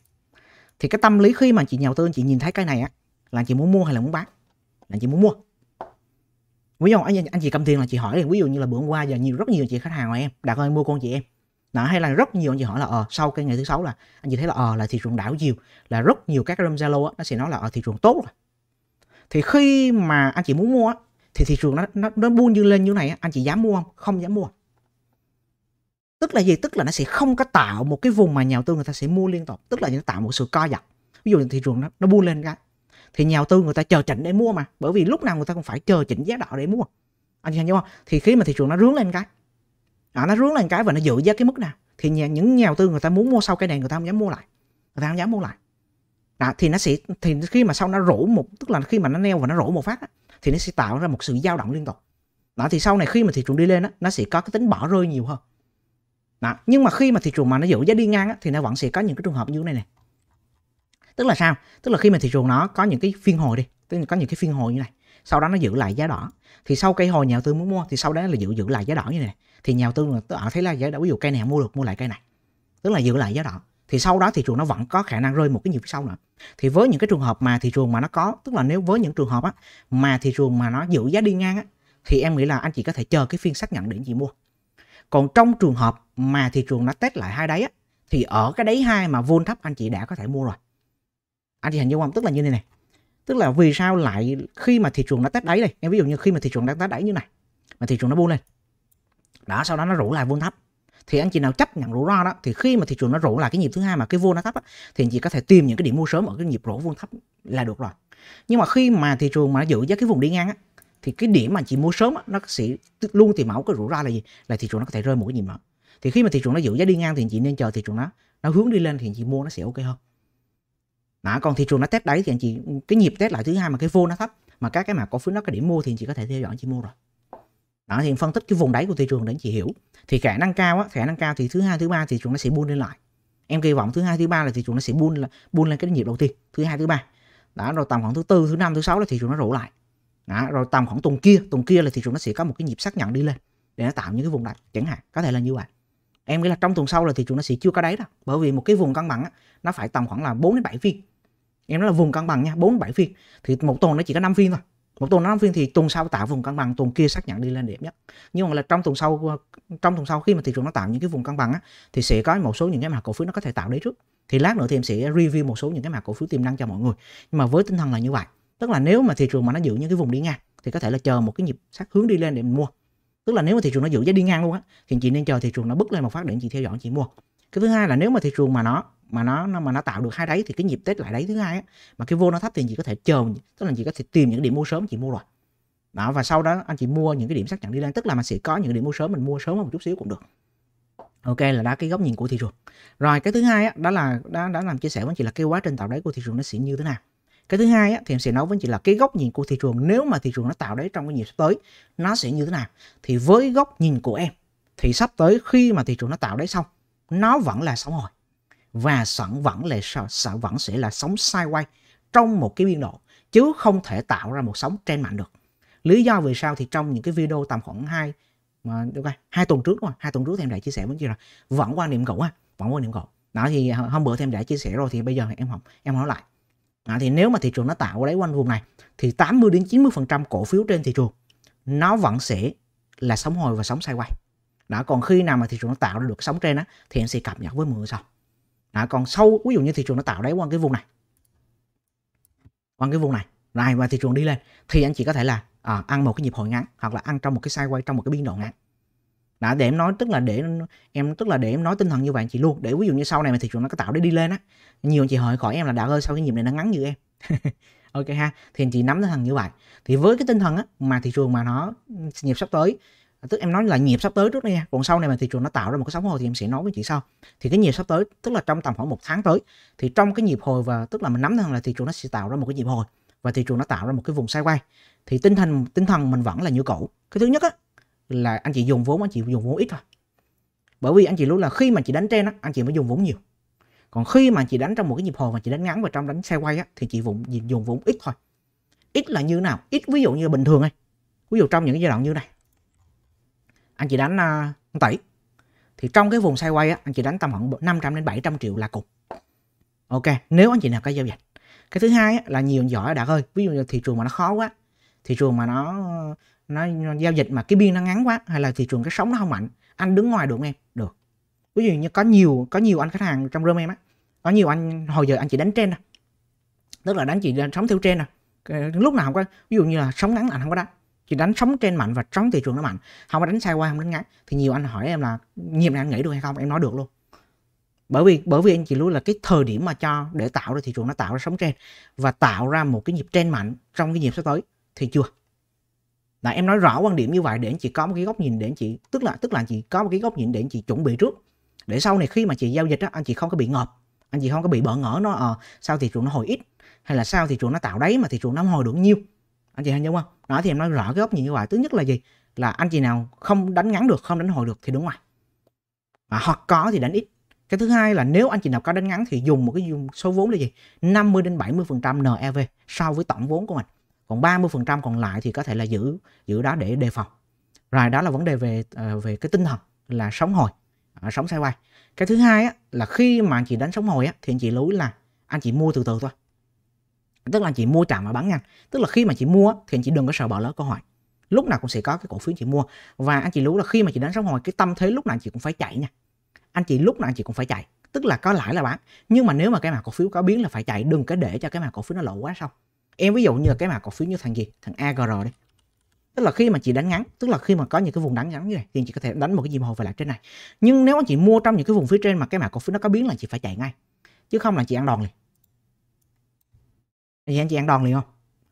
Speaker 1: thì cái tâm lý khi mà chị nhào tư anh chị nhìn thấy cây này á là chị muốn mua hay là muốn bán là chị muốn mua ví dụ anh, anh chị cầm tiền là chị hỏi ví dụ như là bữa hôm qua giờ nhiều rất nhiều chị khách hàng của em đặt ơi mua con chị em đó, hay là rất nhiều anh chị hỏi là ờ sau cái ngày thứ sáu là anh chị thấy là ờ là thị trường đảo chiều là rất nhiều các room zalo nó sẽ nói là ở ờ, thị trường tốt rồi thì khi mà anh chị muốn mua thì thị trường nó nó nó buông như lên như này anh chị dám mua không không dám mua tức là gì tức là nó sẽ không có tạo một cái vùng mà nhà đầu tư người ta sẽ mua liên tục tức là nó tạo một sự co giật ví dụ thị trường nó nó buông lên cái thì nhà đầu tư người ta chờ chỉnh để mua mà bởi vì lúc nào người ta cũng phải chờ chỉnh giá đỏ để mua anh chị hiểu không thì khi mà thị trường nó rướng lên cái đó, à, nó rướng lên cái và nó giữ giá cái mức nào thì nhà, những nhà đầu tư người ta muốn mua sau cái này người ta không dám mua lại người ta không dám mua lại đó, thì nó sẽ thì khi mà sau nó rủ một tức là khi mà nó neo và nó rủ một phát á, thì nó sẽ tạo ra một sự dao động liên tục đó thì sau này khi mà thị trường đi lên á, nó sẽ có cái tính bỏ rơi nhiều hơn đó. nhưng mà khi mà thị trường mà nó giữ giá đi ngang á, thì nó vẫn sẽ có những cái trường hợp như thế này này tức là sao tức là khi mà thị trường nó có những cái phiên hồi đi tức là có những cái phiên hồi như này sau đó nó giữ lại giá đỏ thì sau cây hồi nhà đầu tư muốn mua thì sau đó là giữ giữ lại giá đỏ như này thì nhà đầu tư họ thấy là giá ví dụ cây này mua được mua lại cây này tức là giữ lại giá đó thì sau đó thị trường nó vẫn có khả năng rơi một cái nhịp sau nữa thì với những cái trường hợp mà thị trường mà nó có tức là nếu với những trường hợp á, mà thị trường mà nó giữ giá đi ngang á, thì em nghĩ là anh chị có thể chờ cái phiên xác nhận để anh chị mua còn trong trường hợp mà thị trường nó test lại hai đáy á, thì ở cái đáy hai mà vôn thấp anh chị đã có thể mua rồi anh chị hình như không tức là như thế này, tức là vì sao lại khi mà thị trường nó test đáy này em ví dụ như khi mà thị trường đang test đáy như này mà thị trường nó buông lên đó sau đó nó rủ lại vô thấp thì anh chị nào chấp nhận rủi ro đó thì khi mà thị trường nó rủ lại cái nhịp thứ hai mà cái vô nó thấp á, thì anh chị có thể tìm những cái điểm mua sớm ở cái nhịp rổ vô thấp là được rồi nhưng mà khi mà thị trường mà giữ giá cái vùng đi ngang á, thì cái điểm mà chị mua sớm á, nó sẽ luôn tìm mẫu cái rủi ro là gì là thị trường nó có thể rơi một cái nhịp đó thì khi mà thị trường nó giữ giá đi ngang thì anh chị nên chờ thị trường nó nó hướng đi lên thì chị mua nó sẽ ok hơn đó, còn thị trường nó test đấy thì anh chị cái nhịp test lại thứ hai mà cái vô nó thấp mà các cái mà cổ phiếu nó cái điểm mua thì anh chị có thể theo dõi chị mua rồi đó thì phân tích cái vùng đáy của thị trường để anh chị hiểu thì khả năng cao á khả năng cao thì thứ hai thứ ba thị trường nó sẽ buôn lên lại em kỳ vọng thứ hai thứ ba là thị trường nó sẽ buôn là buôn lên cái nhịp đầu tiên thứ hai thứ ba đó rồi tầm khoảng thứ tư thứ năm thứ sáu là thị trường nó rủ lại đó, rồi tầm khoảng tuần kia tuần kia là thị trường nó sẽ có một cái nhịp xác nhận đi lên để nó tạo những cái vùng đáy chẳng hạn có thể là như vậy em nghĩ là trong tuần sau là thị trường nó sẽ chưa có đáy đâu bởi vì một cái vùng cân bằng á, nó phải tầm khoảng là 4 đến 7 phiên em nói là vùng cân bằng nha 4 7 phiên thì một tuần nó chỉ có 5 phiên thôi một tuần năm phiên thì tuần sau tạo vùng cân bằng tuần kia xác nhận đi lên điểm nhất nhưng mà là trong tuần sau trong tuần sau khi mà thị trường nó tạo những cái vùng cân bằng á, thì sẽ có một số những cái mã cổ phiếu nó có thể tạo đấy trước thì lát nữa thì em sẽ review một số những cái mã cổ phiếu tiềm năng cho mọi người nhưng mà với tinh thần là như vậy tức là nếu mà thị trường mà nó giữ những cái vùng đi ngang thì có thể là chờ một cái nhịp sát hướng đi lên để mình mua tức là nếu mà thị trường nó giữ giá đi ngang luôn á thì chị nên chờ thị trường nó bứt lên một phát để chị theo dõi chị mua cái thứ hai là nếu mà thị trường mà nó mà nó, mà nó tạo được hai đáy thì cái nhịp tết lại đáy thứ hai á, mà cái vô nó thấp thì chị có thể chờ tức là chị có thể tìm những điểm mua sớm chị mua rồi đó và sau đó anh chị mua những cái điểm xác nhận đi lên tức là mình sẽ có những điểm mua sớm mình mua sớm một chút xíu cũng được ok là đã cái góc nhìn của thị trường rồi cái thứ hai á, đó là đã đã làm chia sẻ với anh chị là cái quá trình tạo đáy của thị trường nó sẽ như thế nào cái thứ hai á, thì em sẽ nói với anh chị là cái góc nhìn của thị trường nếu mà thị trường nó tạo đáy trong cái nhịp sắp tới nó sẽ như thế nào thì với góc nhìn của em thì sắp tới khi mà thị trường nó tạo đáy xong nó vẫn là sóng hồi và sẵn vẫn là sợ vẫn sẽ là sóng sideways trong một cái biên độ chứ không thể tạo ra một sóng trên mạnh được lý do vì sao thì trong những cái video tầm khoảng hai mà okay, hai tuần trước rồi hai tuần trước thì em đã chia sẻ với chị rồi vẫn quan niệm cũ ha vẫn quan niệm cũ đó thì hôm bữa thì em đã chia sẻ rồi thì bây giờ em học em nói lại đó, thì nếu mà thị trường nó tạo lấy quanh vùng này thì 80 đến 90 phần trăm cổ phiếu trên thị trường nó vẫn sẽ là sóng hồi và sóng sideways đã còn khi nào mà thị trường nó tạo ra được sóng trên á thì em sẽ cập nhật với mọi người sau đã còn sâu ví dụ như thị trường nó tạo đáy qua cái vùng này qua cái vùng này này và thị trường đi lên thì anh chị có thể là à, ăn một cái nhịp hồi ngắn hoặc là ăn trong một cái sideways trong một cái biên độ ngắn đã để em nói tức là để em tức là để em nói tinh thần như vậy anh chị luôn để ví dụ như sau này mà thị trường nó có tạo để đi lên á nhiều anh chị hỏi khỏi em là đã ơi sau cái nhịp này nó ngắn như em [laughs] ok ha thì anh chị nắm tinh thần như vậy thì với cái tinh thần á mà thị trường mà nó nhịp sắp tới tức em nói là nhịp sắp tới trước đi nha còn sau này mà thị trường nó tạo ra một cái sóng hồi thì em sẽ nói với chị sau thì cái nhịp sắp tới tức là trong tầm khoảng một tháng tới thì trong cái nhịp hồi và tức là mình nắm rằng là thị trường nó sẽ tạo ra một cái nhịp hồi và thị trường nó tạo ra một cái vùng sideways thì tinh thần tinh thần mình vẫn là như cũ cái thứ nhất á là anh chị dùng vốn anh chị dùng vốn ít thôi bởi vì anh chị luôn là khi mà chị đánh trên á anh chị mới dùng vốn nhiều còn khi mà chị đánh trong một cái nhịp hồi mà chị đánh ngắn và trong đánh sideways á thì chị dùng dùng vốn ít thôi ít là như nào ít ví dụ như bình thường ấy ví dụ trong những cái giai đoạn như này anh chị đánh uh, tỷ thì trong cái vùng sideways á, anh chị đánh tầm khoảng 500 đến 700 triệu là cục ok nếu anh chị nào có giao dịch cái thứ hai á, là nhiều giỏi đã ơi ví dụ như thị trường mà nó khó quá thị trường mà nó, nó giao dịch mà cái biên nó ngắn quá hay là thị trường cái sóng nó không mạnh anh đứng ngoài được em được ví dụ như có nhiều có nhiều anh khách hàng trong room em á có nhiều anh hồi giờ anh chỉ đánh trên nè tức là đánh chị sống theo trên nè lúc nào không có ví dụ như là sóng ngắn là anh không có đánh chỉ đánh sóng trên mạnh và trống thị trường nó mạnh không có đánh sai qua không đánh ngắn thì nhiều anh hỏi em là nhiệm này anh nghĩ được hay không em nói được luôn bởi vì bởi vì anh chị luôn là cái thời điểm mà cho để tạo ra thị trường nó tạo ra sóng trên và tạo ra một cái nhịp trên mạnh trong cái nhịp sắp tới thì chưa là em nói rõ quan điểm như vậy để anh chị có một cái góc nhìn để anh chị tức là tức là anh chị có một cái góc nhìn để anh chị chuẩn bị trước để sau này khi mà chị giao dịch á anh chị không có bị ngợp anh chị không có bị bỡ ngỡ nó à, sao thị trường nó hồi ít hay là sao thị trường nó tạo đấy mà thị trường nó hồi được nhiêu anh chị hình dung không đó thì em nói rõ cái góc nhìn như vậy thứ nhất là gì là anh chị nào không đánh ngắn được không đánh hồi được thì đúng ngoài à, hoặc có thì đánh ít cái thứ hai là nếu anh chị nào có đánh ngắn thì dùng một cái dùng số vốn là gì 50 đến 70 phần trăm NEV so với tổng vốn của mình còn 30 phần trăm còn lại thì có thể là giữ giữ đó để đề phòng rồi đó là vấn đề về ờ, về cái tinh thần là sống hồi ờ, sống sai quay cái thứ hai á, là khi mà anh chị đánh sống hồi á, thì anh chị lưu ý là anh chị mua từ từ thôi tức là chị mua chạm và bán ngang tức là khi mà chị mua thì anh chị đừng có sợ bỏ lỡ cơ hội lúc nào cũng sẽ có cái cổ phiếu chị mua và anh chị lưu là khi mà chị đánh sóng hồi cái tâm thế lúc nào chị cũng phải chạy nha anh chị lúc nào anh chị cũng phải chạy tức là có lãi là bán nhưng mà nếu mà cái mã cổ phiếu có biến là phải chạy đừng có để cho cái mã cổ phiếu nó lộ quá sâu em ví dụ như là cái mã cổ phiếu như thằng gì thằng agr đi. tức là khi mà chị đánh ngắn tức là khi mà có những cái vùng đánh ngắn như này thì chị có thể đánh một cái nhịp hồi về lại trên này nhưng nếu anh chị mua trong những cái vùng phía trên mà cái mã cổ phiếu nó có biến là chị phải chạy ngay chứ không là chị ăn đòn liền thì anh chị ăn đòn liền không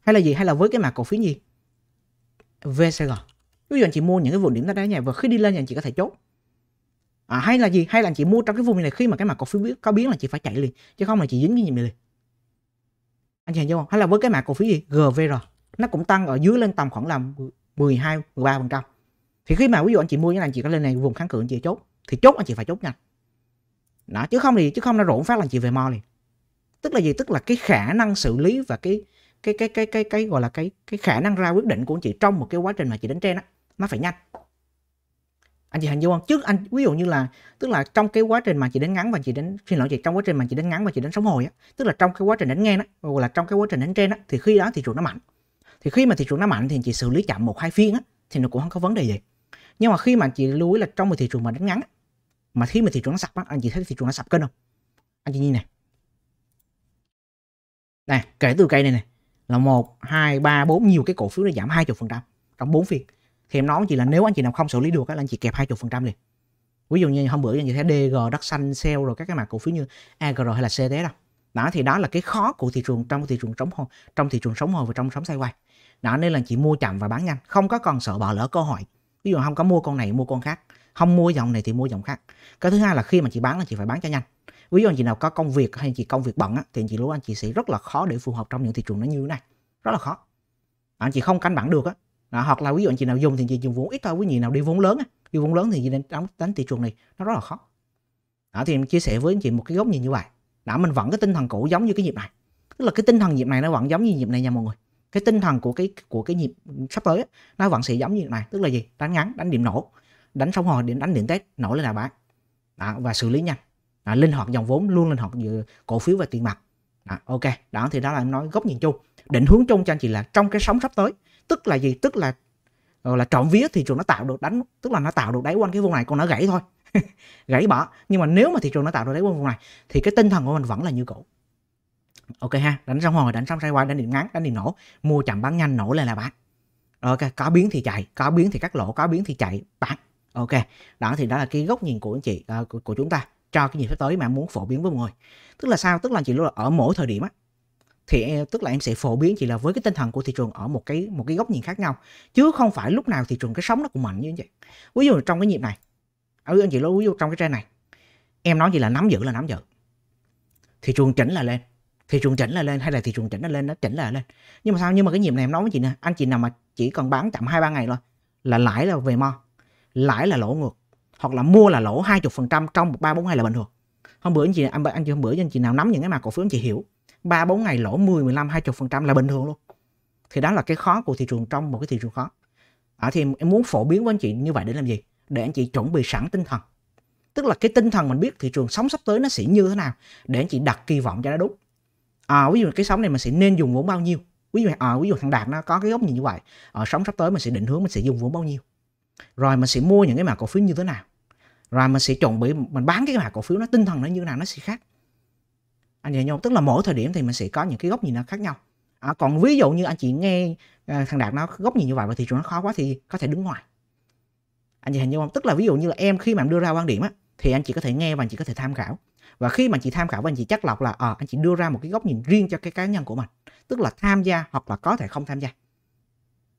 Speaker 1: hay là gì hay là với cái mặt cổ phiếu gì VCG ví dụ anh chị mua những cái vùng điểm đó đấy này và khi đi lên thì anh chị có thể chốt à, hay là gì hay là anh chị mua trong cái vùng này khi mà cái mặt cổ phiếu biết có biến là chị phải chạy liền chứ không là chị dính cái gì liền anh chị hiểu không hay là với cái mặt cổ phiếu gì GVR nó cũng tăng ở dưới lên tầm khoảng là 12 13 phần trăm thì khi mà ví dụ anh chị mua như là anh chị có lên này vùng kháng cự anh chị chốt thì chốt anh chị phải chốt nhanh đó chứ không thì chứ không nó rộn phát là anh chị về mo liền tức là gì tức là cái khả năng xử lý và cái cái cái cái cái cái gọi là cái cái khả năng ra quyết định của anh chị trong một cái quá trình mà chị đánh trend á nó phải nhanh anh chị hình dung không trước anh ví dụ như là tức là trong cái quá trình mà chị đánh ngắn và chị đánh xin lỗi chị trong quá trình mà chị đánh ngắn và chị đánh sóng hồi á tức là trong cái quá trình đánh nghe đó hoặc là trong cái quá trình đánh trên á thì khi đó thị trường nó mạnh thì khi mà thị trường nó mạnh thì chị xử lý chậm một hai phiên á thì nó cũng không có vấn đề gì nhưng mà khi mà chị lưu ý là trong một thị trường mà đánh ngắn mà khi mà thị trường nó sập á anh chị thấy thị trường nó sập kênh không anh chị nhìn này này, kể từ cây này này là 1, 2, 3, 4 nhiều cái cổ phiếu nó giảm 20% trong 4 phiên. Thì em nói với chị là nếu anh chị nào không xử lý được là anh chị kẹp 20% liền. Ví dụ như hôm bữa anh chị thấy DG, Đất Xanh, Sell rồi các cái mã cổ phiếu như AGR hay là CD đâu. Đó thì đó là cái khó của thị trường trong thị trường trống hồi, trong thị trường sống hồi và trong sóng sideways. Đó nên là chị mua chậm và bán nhanh, không có còn sợ bỏ lỡ cơ hội. Ví dụ không có mua con này mua con khác, không mua dòng này thì mua dòng khác. Cái thứ hai là khi mà chị bán là chị phải bán cho nhanh ví dụ anh chị nào có công việc hay anh chị công việc bận á, thì anh chị lúc anh chị sẽ rất là khó để phù hợp trong những thị trường nó như thế này rất là khó anh à, chị không canh bản được á đó, à, hoặc là ví dụ anh chị nào dùng thì anh chị dùng vốn ít thôi quý vị nào đi vốn lớn á đi vốn lớn thì chị nên đóng đánh thị trường này nó rất là khó đó thì em chia sẻ với anh chị một cái góc nhìn như vậy đó mình vẫn cái tinh thần cũ giống như cái nhịp này tức là cái tinh thần nhịp này nó vẫn giống như nhịp này nha mọi người cái tinh thần của cái của cái nhịp sắp tới nó vẫn sẽ giống như này tức là gì đánh ngắn đánh điểm nổ đánh xong hồi đến đánh điểm tết nổ lên là bán đó, và xử lý nhanh à, linh hoạt dòng vốn luôn linh hoạt giữa cổ phiếu và tiền mặt à, ok đó thì đó là em nói góc nhìn chung định hướng chung cho anh chị là trong cái sóng sắp tới tức là gì tức là gọi là trộm vía thị trường nó tạo được đánh tức là nó tạo được đáy quanh cái vùng này còn nó gãy thôi [laughs] gãy bỏ nhưng mà nếu mà thị trường nó tạo được đáy quanh vùng này thì cái tinh thần của mình vẫn là như cũ ok ha đánh xong hồi đánh xong xoay qua đánh điểm ngắn đánh điểm nổ mua chậm bán nhanh nổ lên là bán ok có biến thì chạy có biến thì cắt lỗ có biến thì chạy bán ok đó thì đó là cái góc nhìn của anh chị uh, của, của chúng ta cho cái dịp sắp tới mà em muốn phổ biến với mọi người tức là sao tức là chị luôn là ở mỗi thời điểm á thì tức là em sẽ phổ biến chỉ là với cái tinh thần của thị trường ở một cái một cái góc nhìn khác nhau chứ không phải lúc nào thị trường cái sóng nó cũng mạnh như vậy ví dụ trong cái nhịp này ở anh chị lưu ví dụ trong cái trend này em nói gì là nắm giữ là nắm giữ thị trường chỉnh là lên thị trường chỉnh là lên hay là thị trường chỉnh là lên nó chỉnh là lên nhưng mà sao nhưng mà cái nhịp này em nói với chị nè anh chị nào mà chỉ cần bán chậm hai ba ngày thôi là lãi là về mo lãi là lỗ ngược hoặc là mua là lỗ 20% trong một ba bốn ngày là bình thường hôm bữa anh chị anh, anh hôm bữa anh chị nào nắm những cái mà cổ phiếu anh chị hiểu ba bốn ngày lỗ 10 15 20% là bình thường luôn thì đó là cái khó của thị trường trong một cái thị trường khó à, thì em muốn phổ biến với anh chị như vậy để làm gì để anh chị chuẩn bị sẵn tinh thần tức là cái tinh thần mình biết thị trường sóng sắp tới nó sẽ như thế nào để anh chị đặt kỳ vọng cho nó đúng à, ví dụ cái sóng này mình sẽ nên dùng vốn bao nhiêu ví dụ à, ví dụ thằng đạt nó có cái góc nhìn như vậy ở ờ, à, sóng sắp tới mình sẽ định hướng mình sẽ dùng vốn bao nhiêu rồi mình sẽ mua những cái mã cổ phiếu như thế nào rồi mình sẽ chuẩn bị mình bán cái mã cổ phiếu nó tinh thần nó như nào nó sẽ khác anh chị nhau tức là mỗi thời điểm thì mình sẽ có những cái góc nhìn nó khác nhau à, còn ví dụ như anh chị nghe à, thằng đạt nó góc nhìn như vậy và thị trường nó khó quá thì có thể đứng ngoài anh chị hình dung không tức là ví dụ như là em khi mà em đưa ra quan điểm á thì anh chị có thể nghe và anh chị có thể tham khảo và khi mà anh chị tham khảo và anh chị chắc lọc là à, anh chị đưa ra một cái góc nhìn riêng cho cái cá nhân của mình tức là tham gia hoặc là có thể không tham gia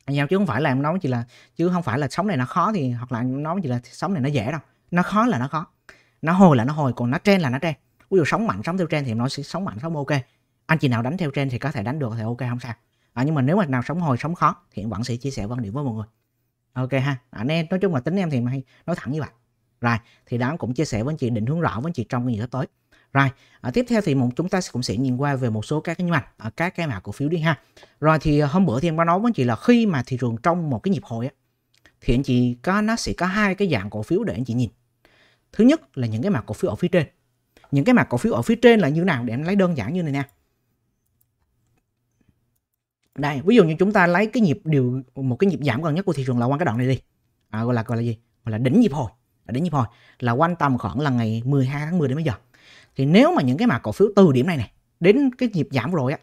Speaker 1: anh nhau chứ không phải là em nói chỉ là chứ không phải là sống này nó khó thì hoặc là em nói chỉ là sống này nó dễ đâu nó khó là nó khó nó hồi là nó hồi còn nó trên là nó trên ví dụ sống mạnh sống theo trên thì nó sẽ sống mạnh sống ok anh chị nào đánh theo trên thì có thể đánh được thì ok không sao à, nhưng mà nếu mà nào sống hồi sống khó thì vẫn sẽ chia sẻ quan điểm với mọi người ok ha à, anh em nói chung là tính em thì hay nói thẳng như vậy rồi thì đó cũng chia sẻ với anh chị định hướng rõ với anh chị trong cái gì tới rồi à, tiếp theo thì một chúng ta cũng sẽ nhìn qua về một số các cái ngành à, các cái mã cổ phiếu đi ha rồi thì à, hôm bữa thì em có nói với anh chị là khi mà thị trường trong một cái nhịp hồi á, thì anh chị có nó sẽ có hai cái dạng cổ phiếu để anh chị nhìn Thứ nhất là những cái mã cổ phiếu ở phía trên. Những cái mã cổ phiếu ở phía trên là như nào để em lấy đơn giản như này nè. Đây, ví dụ như chúng ta lấy cái nhịp điều một cái nhịp giảm gần nhất của thị trường là quanh cái đoạn này đi. À, gọi là gọi là gì? Gọi là đỉnh nhịp hồi. đỉnh nhịp hồi là quanh tầm khoảng là ngày 12 tháng 10 đến bây giờ. Thì nếu mà những cái mã cổ phiếu từ điểm này này đến cái nhịp giảm rồi á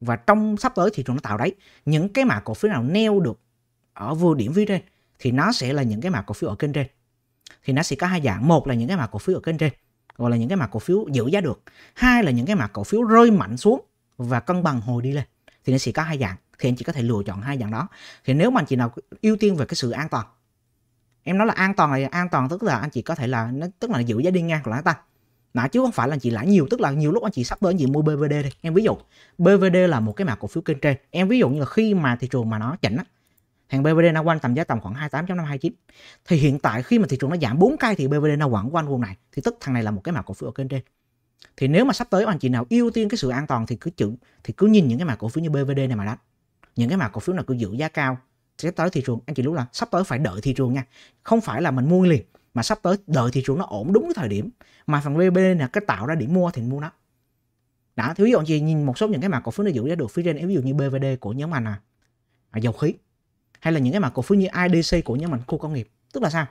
Speaker 1: và trong sắp tới thị trường nó tạo đấy những cái mã cổ phiếu nào neo được ở vừa điểm phía trên thì nó sẽ là những cái mã cổ phiếu ở kênh trên thì nó sẽ có hai dạng một là những cái mã cổ phiếu ở kênh trên gọi là những cái mã cổ phiếu giữ giá được hai là những cái mã cổ phiếu rơi mạnh xuống và cân bằng hồi đi lên thì nó sẽ có hai dạng thì anh chị có thể lựa chọn hai dạng đó thì nếu mà anh chị nào ưu tiên về cái sự an toàn em nói là an toàn là an toàn tức là anh chị có thể là nó tức là giữ giá đi ngang của là tăng đó, chứ không phải là anh chị lãi nhiều tức là nhiều lúc anh chị sắp tới anh chị mua BVD đi em ví dụ BVD là một cái mã cổ phiếu kênh trên em ví dụ như là khi mà thị trường mà nó chỉnh á, Hàng BVD nó quanh tầm giá tầm khoảng 28.529. Thì hiện tại khi mà thị trường nó giảm 4 cây thì BVD nó quẩn quanh vùng này thì tức thằng này là một cái mã cổ phiếu ở kênh trên. Thì nếu mà sắp tới anh chị nào ưu tiên cái sự an toàn thì cứ chữ thì cứ nhìn những cái mã cổ phiếu như BVD này mà đánh. Những cái mã cổ phiếu nào cứ giữ giá cao sẽ tới thị trường anh chị lúc là sắp tới phải đợi thị trường nha. Không phải là mình mua liền mà sắp tới đợi thị trường nó ổn đúng cái thời điểm mà phần BVD này cái tạo ra điểm mua thì mua nó đã thí dụ anh chị nhìn một số những cái mã cổ phiếu nó giữ giá được phía trên ví dụ như BVD của nhóm anh à, à dầu khí hay là những cái mã cổ phiếu như IDC của những mảng khu công nghiệp tức là sao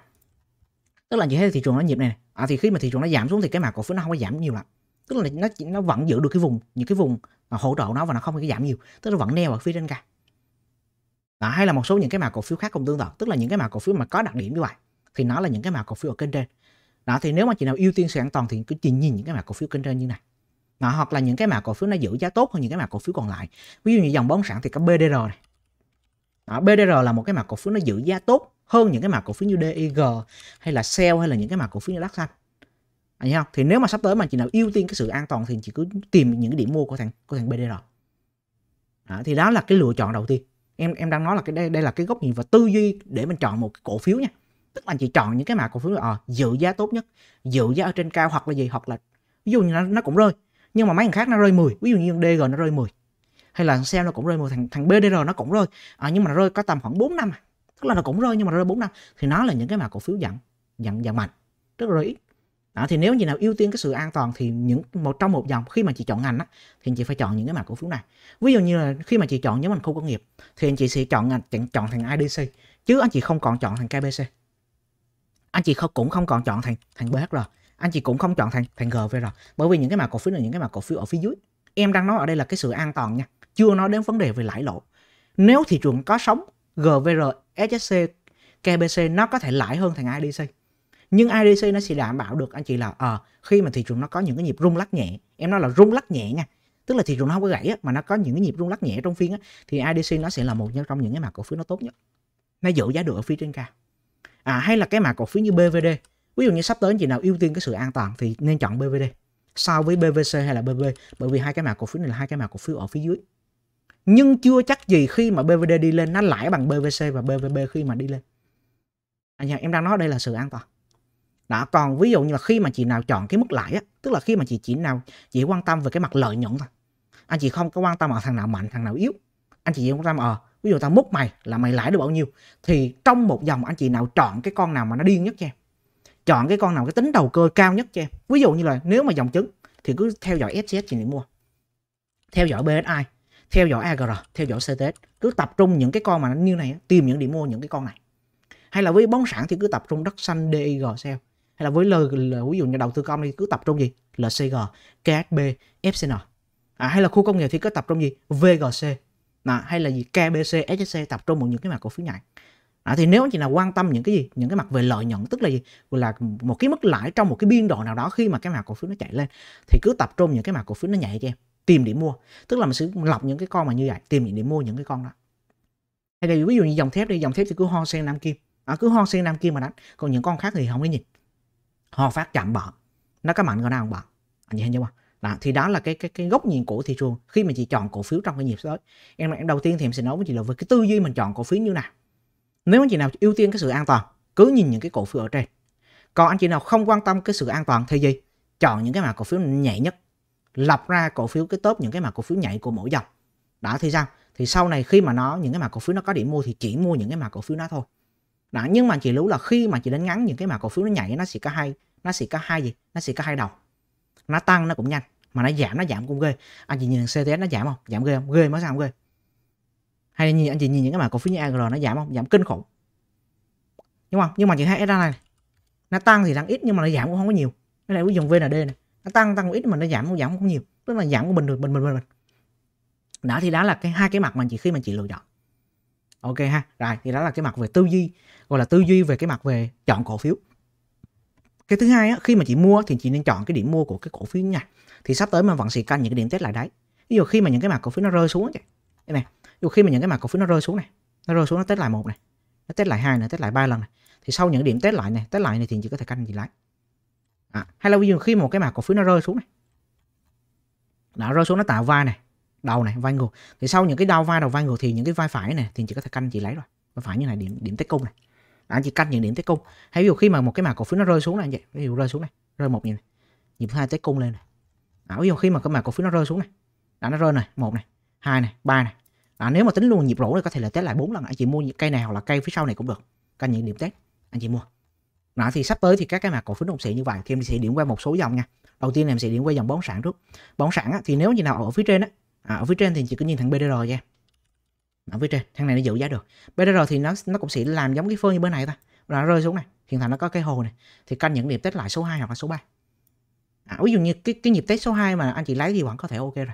Speaker 1: tức là như thế thì thị trường nó nhịp này à, thì khi mà thị trường nó giảm xuống thì cái mã cổ phiếu nó không có giảm nhiều lắm tức là nó nó vẫn giữ được cái vùng những cái vùng mà hỗ trợ nó và nó không có giảm nhiều tức là vẫn neo ở phía trên cao à hay là một số những cái mã cổ phiếu khác cũng tương tự tức là những cái mã cổ phiếu mà có đặc điểm như vậy thì nó là những cái mã cổ phiếu ở kênh trên đó thì nếu mà chị nào ưu tiên sự an toàn thì cứ chỉ nhìn những cái mã cổ phiếu kênh trên như này đó, hoặc là những cái mã cổ phiếu nó giữ giá tốt hơn những cái mã cổ phiếu còn lại ví dụ như dòng bất động sản thì có BDR này đó, ờ, BDR là một cái mặt cổ phiếu nó giữ giá tốt hơn những cái mặt cổ phiếu như DIG hay là SEL hay là những cái mặt cổ phiếu như Đắc Xanh anh không thì nếu mà sắp tới mà chị nào ưu tiên cái sự an toàn thì chị cứ tìm những cái điểm mua của thằng của thằng BDR đó, thì đó là cái lựa chọn đầu tiên em em đang nói là cái đây đây là cái góc nhìn và tư duy để mình chọn một cái cổ phiếu nha tức là chị chọn những cái mặt cổ phiếu à, giữ giá tốt nhất giữ giá ở trên cao hoặc là gì hoặc là ví dụ như nó, nó cũng rơi nhưng mà mấy thằng khác nó rơi 10 ví dụ như DG nó rơi 10 hay là xem nó cũng rơi một thằng thằng BDR nó cũng rơi à, nhưng mà nó rơi có tầm khoảng 4 năm à. tức là nó cũng rơi nhưng mà rơi 4 năm thì nó là những cái mà cổ phiếu dặn dặn dặn mạnh rất là rơi ít đó, thì nếu như nào ưu tiên cái sự an toàn thì những một trong một dòng khi mà chị chọn ngành á, thì chị phải chọn những cái mã cổ phiếu này ví dụ như là khi mà chị chọn nhóm ngành khu công nghiệp thì anh chị sẽ chọn ngành chọn, chọn thằng IDC chứ anh chị không còn chọn thằng KBC anh chị không, cũng không còn chọn thằng thằng BHR anh chị cũng không chọn thằng thằng GVR bởi vì những cái mã cổ phiếu là những cái mã cổ phiếu ở phía dưới em đang nói ở đây là cái sự an toàn nha chưa nói đến vấn đề về lãi lộ nếu thị trường có sống GVR, SSC, KBC nó có thể lãi hơn thằng IDC nhưng IDC nó sẽ đảm bảo được anh chị là à, khi mà thị trường nó có những cái nhịp rung lắc nhẹ em nói là rung lắc nhẹ nha tức là thị trường nó không có gãy mà nó có những cái nhịp rung lắc nhẹ trong phiên thì IDC nó sẽ là một trong những cái mã cổ phiếu nó tốt nhất nó giữ giá được ở phía trên cao à, hay là cái mã cổ phiếu như BVD ví dụ như sắp tới anh chị nào ưu tiên cái sự an toàn thì nên chọn BVD so với BVC hay là BB bởi vì hai cái mã cổ phiếu này là hai cái mã cổ phiếu ở phía dưới nhưng chưa chắc gì khi mà BVD đi lên nó lãi bằng BVC và BVB khi mà đi lên à, nhà em đang nói đây là sự an toàn đó còn ví dụ như là khi mà chị nào chọn cái mức lãi á tức là khi mà chị chỉ nào chỉ quan tâm về cái mặt lợi nhuận thôi anh chị không có quan tâm ở thằng nào mạnh thằng nào yếu anh chị chỉ quan tâm ở ví dụ tao múc mày là mày lãi được bao nhiêu thì trong một dòng anh chị nào chọn cái con nào mà nó điên nhất cho em chọn cái con nào cái tính đầu cơ cao nhất cho em ví dụ như là nếu mà dòng trứng thì cứ theo dõi SCS chị để mua theo dõi BSI theo dõi AGR, theo dõi CTS, cứ tập trung những cái con mà như này, tìm những điểm mua những cái con này. Hay là với bất sản thì cứ tập trung đất xanh DIG sell. Hay là với l lời ví dụ như đầu tư công thì cứ tập trung gì? LCG, KHB, FCN. À, hay là khu công nghiệp thì cứ tập trung gì? VGC. À, hay là gì? KBC, HSC tập trung vào những cái mặt cổ phiếu nhạy. À, thì nếu anh chị nào quan tâm những cái gì những cái mặt về lợi nhuận tức là gì là một cái mức lãi trong một cái biên độ nào đó khi mà cái mặt cổ phiếu nó chạy lên thì cứ tập trung những cái mặt cổ phiếu nó nhảy cho em tìm điểm mua tức là mình sẽ lọc những cái con mà như vậy tìm những điểm mua những cái con đó hay là ví dụ như dòng thép đi dòng thép thì cứ ho sen nam kim à, cứ ho sen nam kim mà đánh còn những con khác thì không có nhìn ho phát chậm bợ nó có mạnh còn nào không bợ anh chị thấy chưa đó, thì đó là cái cái cái góc nhìn của thị trường khi mà chị chọn cổ phiếu trong cái nhịp đó em em đầu tiên thì em sẽ nói với chị là về cái tư duy mình chọn cổ phiếu như nào nếu anh chị nào ưu tiên cái sự an toàn cứ nhìn những cái cổ phiếu ở trên còn anh chị nào không quan tâm cái sự an toàn thì gì chọn những cái mã cổ phiếu nhẹ nhất lọc ra cổ phiếu cái top những cái mã cổ phiếu nhảy của mỗi dòng đó thì sao thì sau này khi mà nó những cái mã cổ phiếu nó có điểm mua thì chỉ mua những cái mã cổ phiếu đó thôi đó nhưng mà chị lưu là khi mà chị đến ngắn những cái mã cổ phiếu nó nhảy nó sẽ có hai nó sẽ có hai gì nó sẽ có hai đầu nó tăng nó cũng nhanh mà nó giảm nó giảm cũng ghê anh chị nhìn CTS nó giảm không giảm ghê không ghê mới sao ghê hay nhìn anh chị nhìn những cái mã cổ phiếu như AGR nó giảm không giảm kinh khủng nhưng mà nhưng mà chị thấy SR này nó tăng thì tăng ít nhưng mà nó giảm cũng không có nhiều cái này cũng dùng VND này nó tăng tăng một ít mà nó giảm giảm không nhiều tức là giảm của bình thường bình bình bình bình đó thì đó là cái hai cái mặt mà chị khi mà chị lựa chọn ok ha rồi thì đó là cái mặt về tư duy gọi là tư duy về cái mặt về chọn cổ phiếu cái thứ hai á, khi mà chị mua thì chị nên chọn cái điểm mua của cái cổ phiếu nha thì sắp tới mà vẫn sẽ canh những cái điểm test lại đấy ví dụ khi mà những cái mặt cổ phiếu nó rơi xuống này đây này ví dụ khi mà những cái mặt cổ phiếu nó rơi xuống này nó rơi xuống nó test lại một này nó test lại hai này test lại ba lần này thì sau những điểm test lại này test lại này thì chị có thể canh gì lại à, hay là ví dụ khi một cái mã cổ phiếu nó rơi xuống này nó rơi xuống nó tạo vai này đầu này vai ngược thì sau những cái đau vai đầu vai ngược thì những cái vai phải này thì chỉ có thể canh chị lấy rồi vai phải như này điểm điểm tới cung này đã chỉ canh những điểm tới cung hay ví dụ khi mà một cái mã cổ phiếu nó rơi xuống này vậy ví dụ rơi xuống này rơi một như này nhịp hai tới cung lên này đó, ví dụ khi mà cái mã cổ phiếu nó rơi xuống này đã nó rơi này một này hai này ba này đó, nếu mà tính luôn nhịp rổ thì có thể là test lại bốn lần anh chị mua những cây này hoặc là cây phía sau này cũng được canh những điểm test anh chị mua đó, thì sắp tới thì các cái mã cổ phiếu động sĩ như vậy thì em sẽ điểm qua một số dòng nha đầu tiên là em sẽ điểm qua dòng bón sản trước bón sản á, thì nếu như nào ở phía trên á à, ở phía trên thì chỉ có nhìn thằng BDR nha ở phía trên thằng này nó giữ giá được BDR thì nó nó cũng sẽ làm giống cái phơi như bên này ta nó rơi xuống này hiện tại nó có cái hồ này thì canh những điểm test lại số 2 hoặc là số 3 à, ví dụ như cái cái nhịp test số 2 mà anh chị lấy thì vẫn có thể ok rồi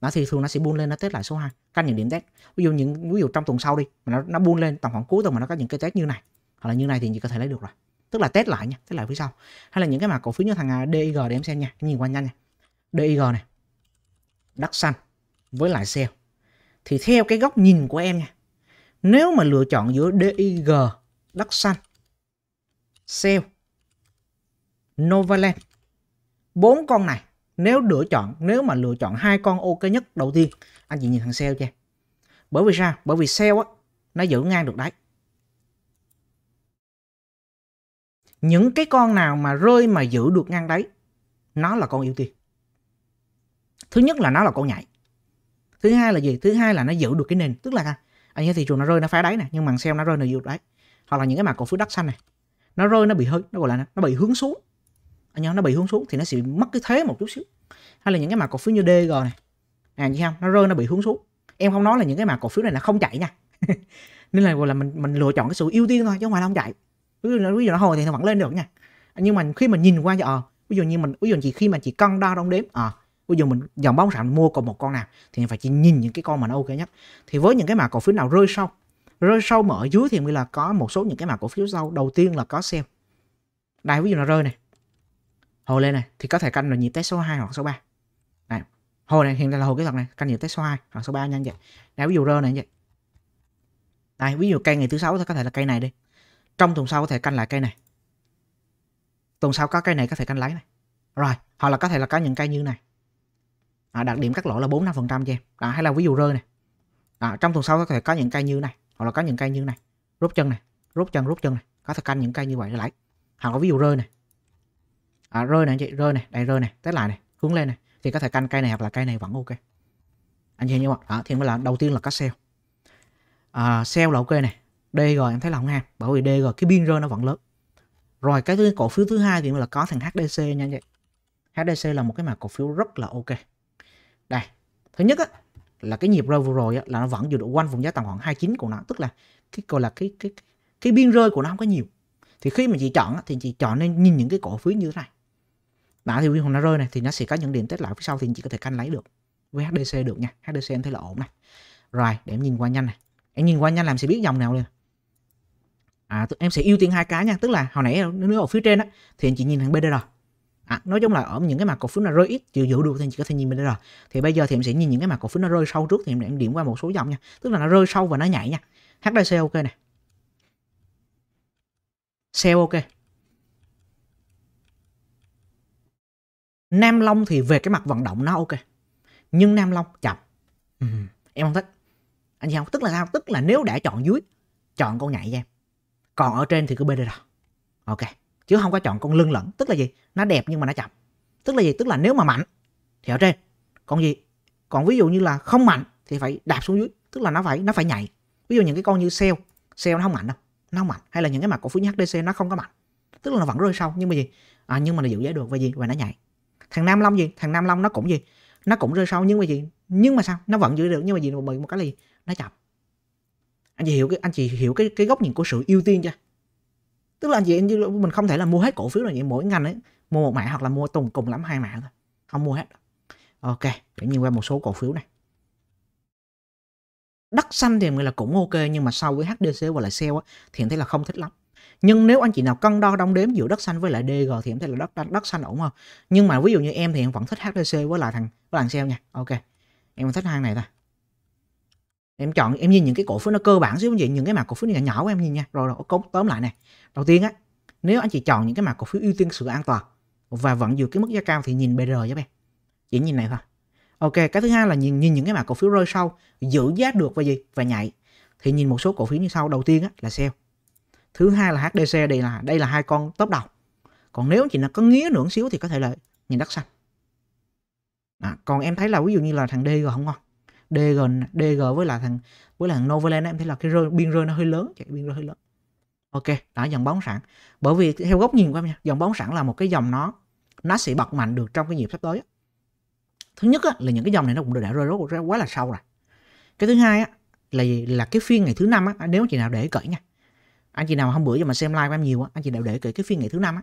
Speaker 1: nó thì thường nó sẽ buôn lên nó test lại số 2 canh những điểm test ví dụ những ví dụ trong tuần sau đi mà nó, nó buôn lên tầm khoảng cuối tuần mà nó có những cái test như này hoặc là như này thì chỉ có thể lấy được rồi tức là test lại nha test lại phía sau hay là những cái mã cổ phiếu như thằng à, DIG để em xem nha nhìn qua nhanh nha DIG này đắc xanh với lại sale thì theo cái góc nhìn của em nha nếu mà lựa chọn giữa DIG đắc xanh sale Novaland bốn con này nếu lựa chọn nếu mà lựa chọn hai con ok nhất đầu tiên anh chị nhìn thằng sale chưa? bởi vì sao bởi vì sale á nó giữ ngang được đấy những cái con nào mà rơi mà giữ được ngang đáy nó là con ưu tiên thứ nhất là nó là con nhảy thứ hai là gì thứ hai là nó giữ được cái nền tức là anh à, thị trường nó rơi nó phá đáy này nhưng mà xem nó rơi nó giữ đáy hoặc là những cái mà cổ phiếu đất xanh này nó rơi nó bị hơi nó gọi là nó bị hướng xuống anh à, nó bị hướng xuống thì nó sẽ mất cái thế một chút xíu hay là những cái mà cổ phiếu như DG này à như không nó rơi nó bị hướng xuống em không nói là những cái mà cổ phiếu này là không chạy nha [laughs] nên là gọi là mình mình lựa chọn cái sự ưu tiên thôi chứ không phải là không chạy ví dụ, ví dụ nó hồi thì nó vẫn lên được nha nhưng mà khi mà nhìn qua cho à, ví dụ như mình ví dụ chỉ khi mà chỉ cân đo đong đếm à, ví dụ mình dòng bóng sản mua còn một con nào thì phải chỉ nhìn những cái con mà nó ok nhất thì với những cái mã cổ phiếu nào rơi sâu rơi sâu mở dưới thì mới là có một số những cái mã cổ phiếu sau đầu tiên là có xem đây ví dụ nó rơi này hồi lên này thì có thể canh là nhịp test số 2 hoặc số 3 này hồi này hiện tại là hồi kỹ thuật này canh nhịp test số 2 hoặc số 3 nhanh vậy đây ví dụ rơi này vậy đây ví dụ cây ngày thứ sáu thì có thể là cây này đi trong tuần sau có thể canh lại cây này tuần sau có cây này có thể canh lấy này rồi hoặc là có thể là có những cây như này à, đặc điểm cắt lỗ là bốn năm phần trăm cho em à, hay là ví dụ rơi này à, trong tuần sau có thể có những cây như này hoặc là có những cây như này rút chân này rút chân rút chân này có thể canh những cây như vậy để lấy hoặc là ví dụ rơi này à, rơi này anh chị rơi này đây rơi này tết lại này hướng lên này thì có thể canh cây này hoặc là cây này vẫn ok anh chị hiểu không ạ thì mới là đầu tiên là cắt sale à, sale là ok này DG em thấy là không ham bởi vì DG cái biên rơi nó vẫn lớn rồi cái thứ cổ phiếu thứ hai thì là có thằng HDC nha vậy HDC là một cái mà cổ phiếu rất là ok đây thứ nhất á, là cái nhịp rơi vừa rồi á, là nó vẫn dự độ quanh vùng giá tầm khoảng 29 của nó tức là cái gọi là cái cái cái, biên rơi của nó không có nhiều thì khi mà chị chọn á, thì chị chọn nên nhìn những cái cổ phiếu như thế này đã thì biên nó rơi này thì nó sẽ có những điểm test lại phía sau thì chị có thể canh lấy được với HDC được nha HDC em thấy là ổn này rồi để em nhìn qua nhanh này em nhìn qua nhanh làm sẽ biết dòng nào liền à, em sẽ ưu tiên hai cái nha tức là hồi nãy nếu ở phía trên á thì anh chị nhìn thằng BDR à, nói chung là ở những cái mặt cổ phiếu nó rơi ít chịu giữ được thì anh chị có thể nhìn BDR thì bây giờ thì em sẽ nhìn những cái mặt cổ phiếu nó rơi sâu trước thì em, em điểm qua một số dòng nha tức là nó rơi sâu và nó nhảy nha HDC ok nè Sell ok Nam Long thì về cái mặt vận động nó ok Nhưng Nam Long chậm ừ, Em không thích Anh chị không? Tức là sao? Tức là nếu đã chọn dưới Chọn con nhảy cho em còn ở trên thì cứ bê đây đâu ok chứ không có chọn con lưng lẫn tức là gì nó đẹp nhưng mà nó chậm tức là gì tức là nếu mà mạnh thì ở trên còn gì còn ví dụ như là không mạnh thì phải đạp xuống dưới tức là nó phải nó phải nhảy ví dụ những cái con như sale sale nó không mạnh đâu nó không mạnh hay là những cái mặt cổ phiếu như HDC nó không có mạnh tức là nó vẫn rơi sâu nhưng mà gì à, nhưng mà nó giữ giá được và gì và nó nhảy thằng Nam Long gì thằng Nam Long nó cũng gì nó cũng rơi sâu nhưng mà gì nhưng mà sao nó vẫn giữ được nhưng mà gì bởi một cái là gì nó chậm anh chị hiểu cái anh chị hiểu cái cái góc nhìn của sự ưu tiên chưa tức là anh chị mình không thể là mua hết cổ phiếu là vậy mỗi ngành ấy mua một mã hoặc là mua tùng cùng lắm hai mã thôi không mua hết ok để nhìn qua một số cổ phiếu này đất xanh thì người là cũng ok nhưng mà sau với HDC và lại sale thì em thấy là không thích lắm nhưng nếu anh chị nào cân đo đong đếm giữa đất xanh với lại DG thì em thấy là đất đất, xanh ổn không nhưng mà ví dụ như em thì em vẫn thích HDC với lại thằng với thằng sale nha ok em vẫn thích hai này thôi em chọn em nhìn những cái cổ phiếu nó cơ bản xíu gì những cái mã cổ phiếu nhỏ nhỏ của em nhìn nha rồi rồi cốt tóm lại này đầu tiên á nếu anh chị chọn những cái mã cổ phiếu ưu tiên sự an toàn và vẫn giữ cái mức giá cao thì nhìn BR giúp em chỉ nhìn này thôi ok cái thứ hai là nhìn, nhìn những cái mã cổ phiếu rơi sâu giữ giá được và gì và nhảy thì nhìn một số cổ phiếu như sau đầu tiên á, là sell thứ hai là HDC đây là đây là hai con top đầu còn nếu chị nó có nghĩa nữa xíu thì có thể là nhìn đất xanh à, còn em thấy là ví dụ như là thằng D rồi không ngon DG DG với là thằng với là thằng Novaland em thấy là cái rơi, biên rơi nó hơi lớn chạy biên rơi hơi lớn ok đã dòng bóng sẵn bởi vì theo góc nhìn của em nha dòng bóng sẵn là một cái dòng nó nó sẽ bật mạnh được trong cái nhịp sắp tới thứ nhất á, là những cái dòng này nó cũng đã rơi rất ra quá là sâu rồi cái thứ hai á, là gì là cái phiên ngày thứ năm á nếu chị nào để cởi nha anh chị nào hôm bữa giờ mà xem live của em nhiều á anh chị nào để cởi cái phiên ngày thứ năm á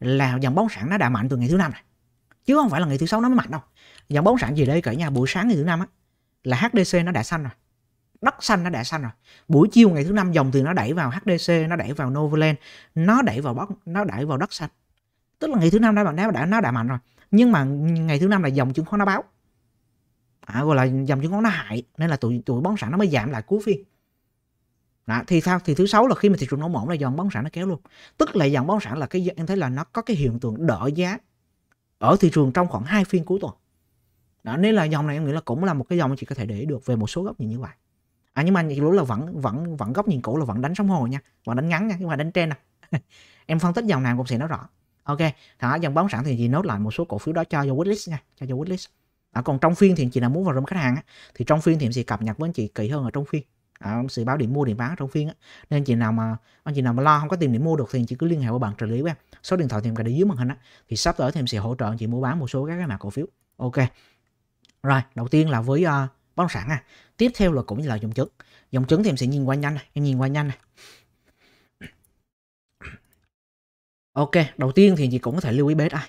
Speaker 1: là dòng bóng sẵn nó đã mạnh từ ngày thứ năm này chứ không phải là ngày thứ sáu nó mới mạnh đâu dòng bóng sẵn gì đây cởi nhà buổi sáng ngày thứ năm á là HDC nó đã xanh rồi đất xanh nó đã xanh rồi buổi chiều ngày thứ năm dòng thì nó đẩy vào HDC nó đẩy vào Novaland nó đẩy vào bóc nó đẩy vào đất xanh tức là ngày thứ năm đã bạn đã, nó đã mạnh rồi nhưng mà ngày thứ năm là dòng chứng khoán nó báo à, gọi là dòng chứng khoán nó hại nên là tụi tụi bóng sản nó mới giảm lại cuối phiên đó, thì sao thì thứ sáu là khi mà thị trường nó mỏng là dòng bóng sản nó kéo luôn tức là dòng bóng sản là cái em thấy là nó có cái hiện tượng đỡ giá ở thị trường trong khoảng hai phiên cuối tuần đó nên là dòng này em nghĩ là cũng là một cái dòng chị có thể để được về một số góc nhìn như vậy à nhưng mà chị lúa là vẫn vẫn vẫn góc nhìn cũ là vẫn đánh sóng hồi nha vẫn đánh ngắn nha nhưng mà đánh trên nè à. [laughs] em phân tích dòng nào cũng sẽ nói rõ ok thả dòng bóng sẵn thì chị nốt lại một số cổ phiếu đó cho vô wishlist nha cho vô wishlist à, còn trong phiên thì chị nào muốn vào room khách hàng á, thì trong phiên thì em sẽ cập nhật với anh chị kỹ hơn ở trong phiên à, sẽ báo điểm mua điểm bán trong phiên á. nên chị nào mà anh chị nào mà lo không có tìm điểm mua được thì chị cứ liên hệ với bạn trợ lý với em số điện thoại thì em cả để dưới màn hình á. thì sắp tới thì em sẽ hỗ trợ anh chị mua bán một số các cái mã cổ phiếu ok rồi, đầu tiên là với uh, bất động sản à. Tiếp theo là cũng là dòng chứng. Dòng chứng thì em sẽ nhìn qua nhanh này, em nhìn qua nhanh này. Ok, đầu tiên thì chị cũng có thể lưu ý beta.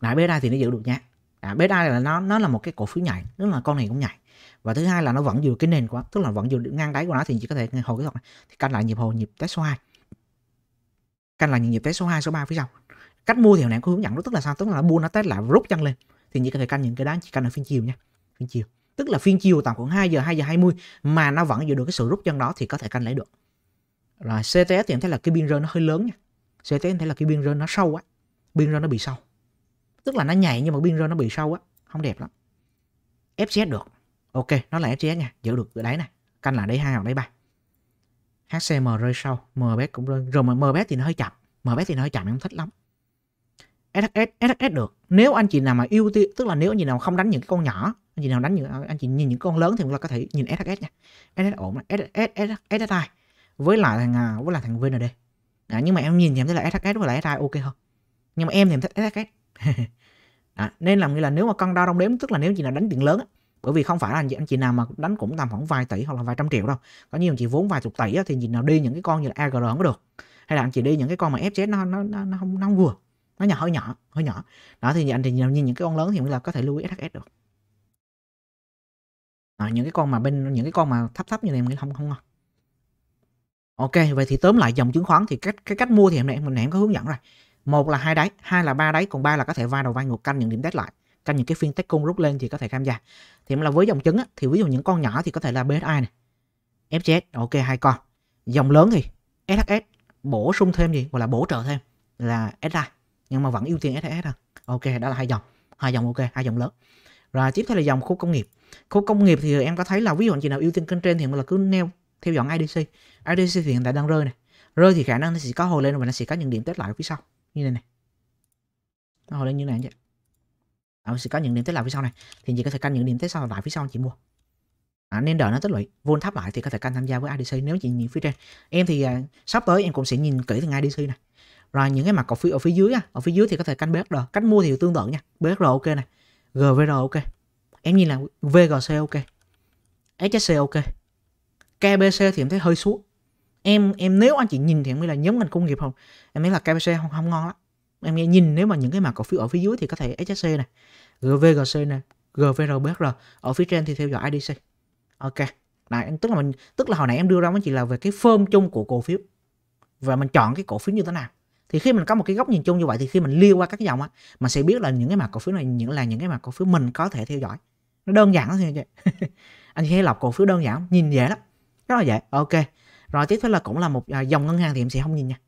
Speaker 1: Lại beta thì nó giữ được nha. À, beta là nó nó là một cái cổ phiếu nhảy, tức là con này cũng nhảy. Và thứ hai là nó vẫn giữ cái nền quá, tức là vẫn vừa ngang đáy của nó thì chị có thể hồi cái thuật này thì canh lại nhịp hồi nhịp test số 2. Canh lại nhịp test số 2, số 3 phía sau. Cách mua thì hồi nãy có hướng dẫn đó tức là sao? Tức là bull nó test lại rút chân lên thì chỉ có thể canh những cái đó chỉ canh ở phiên chiều nha phiên chiều tức là phiên chiều tầm khoảng 2 giờ 2 giờ 20 mà nó vẫn giữ được cái sự rút chân đó thì có thể canh lấy được rồi CTS thì em thấy là cái biên rơi nó hơi lớn nha CTS em thấy là cái biên rơi nó sâu á biên rơi nó bị sâu tức là nó nhảy nhưng mà biên rơi nó bị sâu á không đẹp lắm FCS được ok nó là FCS nha giữ được cái đáy này canh là đáy hai hoặc đáy ba HCM rơi sâu MBS cũng rơi rồi mà MBS thì nó hơi chậm MBS thì nó hơi chậm em không thích lắm SHS SHS được nếu anh chị nào mà ưu tiên tức là nếu anh chị nào không đánh những cái con nhỏ anh chị nào đánh những anh chị nhìn những con lớn thì cũng là có thể nhìn SHS nha SHS ổn SHS SHI với lại thằng với lại thằng VND à, nhưng mà em nhìn thì em thấy là SHS với lại SHI ok hơn nhưng mà em thì em thích SHS à, nên làm như là nếu mà con đo đong đếm tức là nếu chị nào đánh tiền lớn á, bởi vì không phải là anh chị, anh chị nào mà đánh cũng tầm khoảng vài tỷ hoặc là vài trăm triệu đâu có nhiều anh chị vốn vài chục tỷ á, thì chị nào đi những cái con như là AGR không có được hay là anh chị đi những cái con mà FZ nó nó nó, nó không nó không vừa nó nhỏ hơi nhỏ hơi nhỏ đó thì anh thì nhìn những cái con lớn thì chúng ta có thể lưu ý SHS được à, những cái con mà bên những cái con mà thấp thấp như này em không không ngon ok vậy thì tóm lại dòng chứng khoán thì cách cái cách mua thì hôm nay mình em có hướng dẫn rồi một là hai đáy hai là ba đáy còn ba là có thể vai đầu vai ngược canh những điểm test lại canh những cái phiên test cung rút lên thì có thể tham gia thì là với dòng chứng á, thì ví dụ những con nhỏ thì có thể là BSI này FGS ok hai con dòng lớn thì SHS bổ sung thêm gì gọi là bổ trợ thêm là SI nhưng mà vẫn ưu tiên SSS hơn ok đó là hai dòng hai dòng ok hai dòng lớn rồi tiếp theo là dòng khu công nghiệp khu công nghiệp thì em có thấy là ví dụ anh chị nào ưu tiên kênh trên thì là cứ neo theo dõi IDC IDC thì hiện tại đang rơi này rơi thì khả năng nó sẽ có hồi lên và nó sẽ có những điểm test lại ở phía sau như này này nó hồi lên như này anh chị à, sẽ có những điểm test lại phía sau này thì chị có thể canh những điểm test sau lại phía sau chị mua à, nên đợi nó tích lũy vôn thấp lại thì có thể canh tham gia với IDC nếu chị nhìn phía trên em thì à, sắp tới em cũng sẽ nhìn kỹ từng IDC này rồi những cái mặt cổ phiếu ở phía dưới á ở phía dưới thì có thể cánh BSR cách mua thì tương tự nha BSR ok này GVR ok em nhìn là VGC ok SHC ok KBC thì em thấy hơi xuống em em nếu anh chị nhìn thì em nghĩ là nhóm ngành công nghiệp không em thấy là KBC không không ngon lắm em nghe nhìn nếu mà những cái mặt cổ phiếu ở phía dưới thì có thể HSC này GVGC này GVR BR ở phía trên thì theo dõi IDC ok này tức là mình tức là hồi nãy em đưa ra với chị là về cái phơm chung của cổ phiếu và mình chọn cái cổ phiếu như thế nào thì khi mình có một cái góc nhìn chung như vậy thì khi mình liêu qua các dòng á mà sẽ biết là những cái mặt cổ phiếu này những là những cái mặt cổ phiếu mình có thể theo dõi nó đơn giản lắm [laughs] anh chị hãy lọc cổ phiếu đơn giản nhìn dễ lắm rất là dễ ok rồi tiếp theo là cũng là một à, dòng ngân hàng thì em sẽ không nhìn nha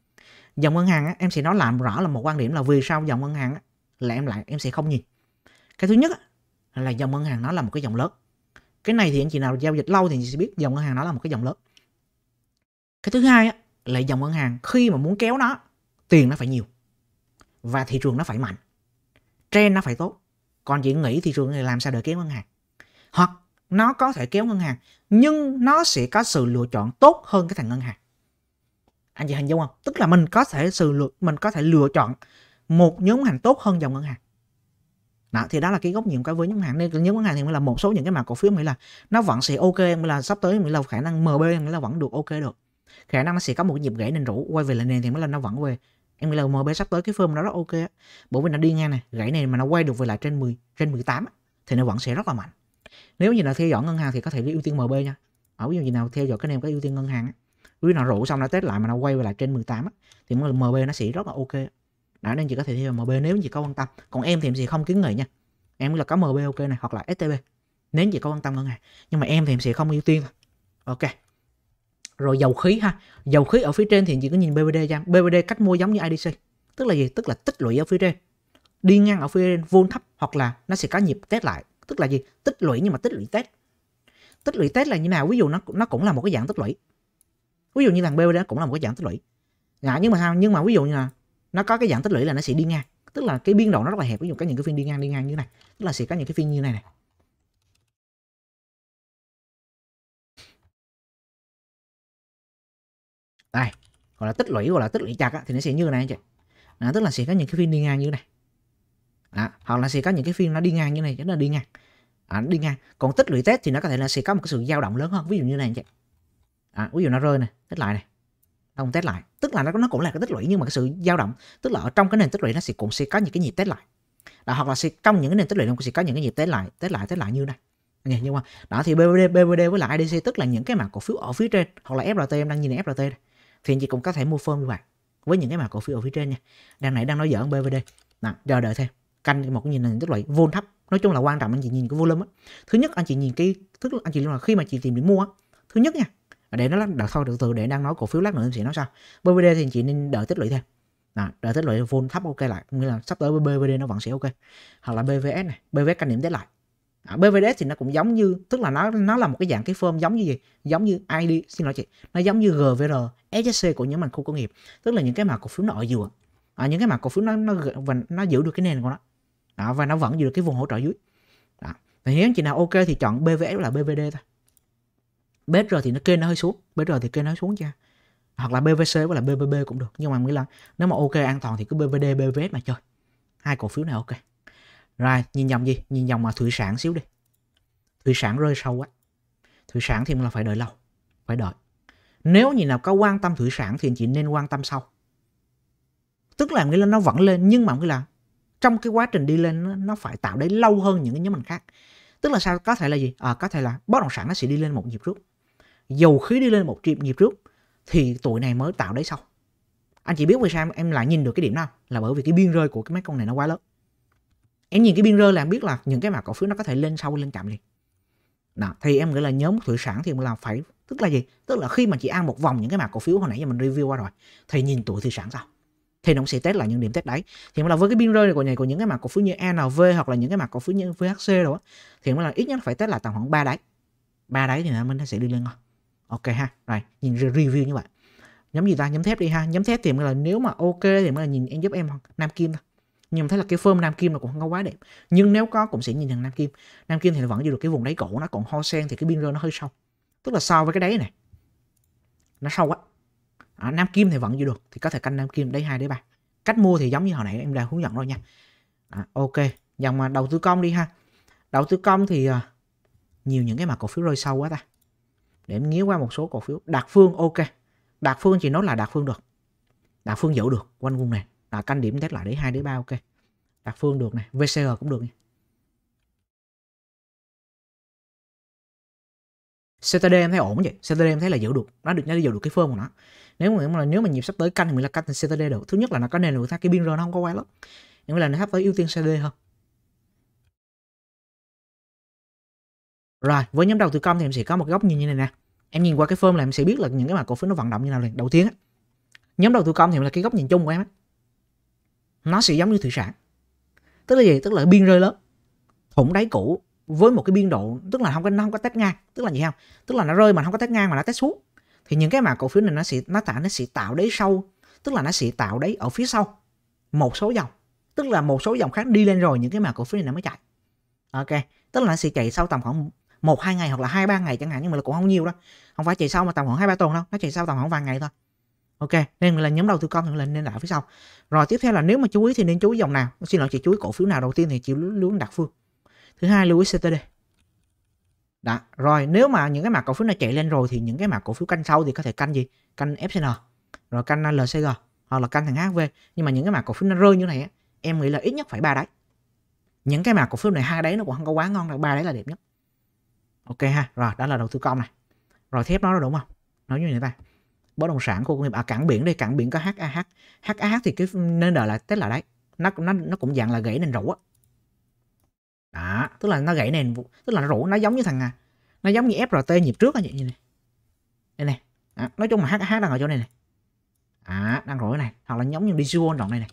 Speaker 1: dòng ngân hàng á, em sẽ nói làm rõ là một quan điểm là vì sao dòng ngân hàng á, là em lại em sẽ không nhìn cái thứ nhất á, là dòng ngân hàng nó là một cái dòng lớn cái này thì anh chị nào giao dịch lâu thì chị sẽ biết dòng ngân hàng nó là một cái dòng lớn cái thứ hai á, là dòng ngân hàng khi mà muốn kéo nó tiền nó phải nhiều và thị trường nó phải mạnh trend nó phải tốt còn chị nghĩ thị trường này làm sao để kéo ngân hàng hoặc nó có thể kéo ngân hàng nhưng nó sẽ có sự lựa chọn tốt hơn cái thằng ngân hàng anh chị hình dung không tức là mình có thể sự lựa mình có thể lựa chọn một nhóm hàng tốt hơn dòng ngân hàng đó, thì đó là cái góc nhìn cái với nhóm hàng nên nhóm ngân hàng thì mới là một số những cái mà cổ phiếu mới là nó vẫn sẽ ok mới là sắp tới mới là khả năng mb mới là vẫn được ok được khả năng nó sẽ có một nhịp gãy nền rũ quay về là nền thì mới là nó vẫn về em nghĩ là MB sắp tới cái form đó rất ok á bởi vì nó đi ngang này gãy này mà nó quay được về lại trên 10 trên 18 thì nó vẫn sẽ rất là mạnh nếu như là theo dõi ngân hàng thì có thể ưu tiên MB nha ở à, ví dụ như nào theo dõi cái em có ưu tiên ngân hàng ví nào rủ xong nó test lại mà nó quay về lại trên 18 thì MB nó sẽ rất là ok đó nên chị có thể theo MB nếu chị có quan tâm còn em thì em sẽ không kiến nghị nha em là có MB ok này hoặc là STB nếu chị có quan tâm ngân hàng nhưng mà em thì em sẽ không ưu tiên ok rồi dầu khí ha dầu khí ở phía trên thì chỉ có nhìn BBD ra BBD cách mua giống như IDC tức là gì tức là tích lũy ở phía trên đi ngang ở phía trên vôn thấp hoặc là nó sẽ có nhịp test lại tức là gì tích lũy nhưng mà tích lũy test tích lũy test là như nào ví dụ nó nó cũng là một cái dạng tích lũy ví dụ như thằng BBD cũng là một cái dạng tích lũy ngã nhưng mà sao nhưng mà ví dụ như là nó có cái dạng tích lũy là nó sẽ đi ngang tức là cái biên độ nó rất là hẹp ví dụ có những cái phiên đi ngang đi ngang như này tức là sẽ có những cái phiên như này này đây gọi là tích lũy gọi là tích lũy chặt á, thì nó sẽ như này anh chị đó, tức là sẽ có những cái phiên đi ngang như này đó, hoặc là sẽ có những cái phiên nó đi ngang như này chính là đi ngang đó, đi ngang còn tích lũy test thì nó có thể là sẽ có một cái sự dao động lớn hơn ví dụ như này anh chị đó, ví dụ nó rơi này test lại này không test lại tức là nó cũng là cái tích lũy nhưng mà cái sự dao động tức là ở trong cái nền tích lũy nó sẽ cũng sẽ có những cái nhịp test lại đó, hoặc là sẽ trong những cái nền tích lũy nó cũng sẽ có những cái nhịp test lại test lại test lại như này nghe nhưng mà đó thì BVD BVD với lại IDC tức là những cái mã cổ phiếu ở phía trên hoặc là FRT em đang nhìn này FRT thì anh chị cũng có thể mua phone như vậy với những cái mã cổ phiếu ở phía trên nha đang nãy đang nói giỡn BVD nào chờ đợi thêm canh một cái nhìn là tức loại vôn thấp nói chung là quan trọng anh chị nhìn cái volume á thứ nhất anh chị nhìn cái tức anh chị là khi mà chị tìm điểm mua á thứ nhất nha để nó đợi thôi từ từ để đang nói cổ phiếu lát nữa em sẽ nói sao BVD thì anh chị nên đợi tích lũy thêm đó, đợi tích lũy vôn thấp ok lại nghĩa là sắp tới BVD nó vẫn sẽ ok hoặc là BVS này BVS canh điểm test lại à, BVDS thì nó cũng giống như tức là nó nó là một cái dạng cái form giống như gì giống như ID xin lỗi chị nó giống như GVR SHC của những ngành khu công nghiệp tức là những cái mà cổ phiếu nó ở dựa à, những cái mà cổ phiếu nó nó và nó giữ được cái nền của nó à, và nó vẫn giữ được cái vùng hỗ trợ dưới à, thì nếu chị nào ok thì chọn BVS là BVD thôi BR thì nó kênh nó hơi xuống BR thì kênh nó hơi xuống chưa hoặc là BVC với là BBB cũng được nhưng mà nghĩ là nếu mà ok an toàn thì cứ BVD BVS mà chơi hai cổ phiếu này ok rồi, nhìn dòng gì? Nhìn dòng mà thủy sản xíu đi. Thủy sản rơi sâu quá. Thủy sản thì là phải đợi lâu. Phải đợi. Nếu như nào có quan tâm thủy sản thì chị nên quan tâm sau. Tức là nghĩa là nó vẫn lên nhưng mà nghĩa là trong cái quá trình đi lên nó, phải tạo đấy lâu hơn những cái nhóm ngành khác. Tức là sao? Có thể là gì? À, có thể là bất động sản nó sẽ đi lên một nhịp trước. Dầu khí đi lên một nhịp, nhịp trước thì tụi này mới tạo đấy sau. Anh chỉ biết vì sao em lại nhìn được cái điểm nào là bởi vì cái biên rơi của cái mấy con này nó quá lớn em nhìn cái biên rơi là em biết là những cái mã cổ phiếu nó có thể lên sâu lên chậm liền đó, thì em nghĩ là nhóm thủy sản thì là phải tức là gì tức là khi mà chị ăn một vòng những cái mã cổ phiếu hồi nãy giờ mình review qua rồi thì nhìn tuổi thủy sản sao thì nó cũng sẽ test lại những điểm test đấy thì mà là với cái biên rơi của này của những cái mã cổ phiếu như ANV hoặc là những cái mã cổ phiếu như VHC rồi thì mới là ít nhất phải test lại tầm khoảng ba đáy ba đáy thì mình sẽ đi lên thôi ok ha rồi nhìn review như vậy nhóm gì ta nhóm thép đi ha nhóm thép thì mới là nếu mà ok thì mới là nhìn em giúp em Nam Kim thôi nhưng mà thấy là cái form nam kim là cũng không có quá đẹp nhưng nếu có cũng sẽ nhìn thằng nam kim nam kim thì vẫn giữ được cái vùng đáy cổ nó còn ho sen thì cái biên rơi nó hơi sâu tức là so với cái đáy này nó sâu quá à, nam kim thì vẫn giữ được thì có thể canh nam kim đáy hai đáy ba cách mua thì giống như hồi nãy em đang hướng dẫn rồi nha à, ok dòng đầu tư công đi ha đầu tư công thì à, nhiều những cái mà cổ phiếu rơi sâu quá ta để em nghiến qua một số cổ phiếu đạt phương ok đạt phương chỉ nói là đạt phương được đạt phương giữ được quanh vùng này à, canh điểm test lại để hai để ba ok đặt phương được này vcr cũng được này. CTD em thấy ổn vậy CTD em thấy là giữ được nó được nó giữ được cái phương của nó nếu mà là nếu mà nhịp sắp tới canh thì mình là canh CTD được thứ nhất là nó có nền được cái biên rồi nó không có quay lắm nhưng mà là nó sắp tới ưu tiên CTD hơn rồi với nhóm đầu tư công thì em sẽ có một góc nhìn như này nè em nhìn qua cái form là em sẽ biết là những cái mà cổ phiếu nó vận động như nào liền đầu tiên á nhóm đầu tư công thì là cái góc nhìn chung của em á nó sẽ giống như thủy sản tức là gì tức là biên rơi lớn thủng đáy cũ với một cái biên độ tức là không có nó không có test ngang tức là gì không tức là nó rơi mà nó không có test ngang mà nó test xuống thì những cái mã cổ phiếu này nó sẽ nó tạo nó sẽ tạo đáy sâu tức là nó sẽ tạo đáy ở phía sau một số dòng tức là một số dòng khác đi lên rồi những cái mã cổ phiếu này nó mới chạy ok tức là nó sẽ chạy sau tầm khoảng một hai ngày hoặc là hai ba ngày chẳng hạn nhưng mà cũng không nhiều đâu không phải chạy sau mà tầm khoảng hai ba tuần đâu nó chạy sau tầm khoảng vài ngày thôi ok nên là nhóm đầu tư con là nên đảo phía sau rồi tiếp theo là nếu mà chú ý thì nên chú ý dòng nào xin lỗi chị chú ý cổ phiếu nào đầu tiên thì chịu lưu đặt phương thứ hai lưu ý ctd đó rồi nếu mà những cái mặt cổ phiếu này chạy lên rồi thì những cái mặt cổ phiếu canh sau thì có thể canh gì canh fcn rồi canh lcg hoặc là canh thằng hv nhưng mà những cái mặt cổ phiếu nó rơi như này em nghĩ là ít nhất phải ba đáy. những cái mặt cổ phiếu này hai đáy nó cũng không có quá ngon đâu ba đấy là đẹp nhất ok ha rồi đó là đầu tư công này rồi thép nó đúng không nói như người ta bất động sản khu công nghiệp à cảng biển đây cảng biển có HAH HAH thì cái nên đợi là tức là đấy nó nó nó cũng dạng là gãy nền rũ á đó tức là nó gãy nền tức là nó rũ nó giống như thằng à nó giống như FRT nhịp trước á như này đây này đó. nói chung là HAH đang ở chỗ này này à đang rũ này hoặc là giống như Digimon đoạn này này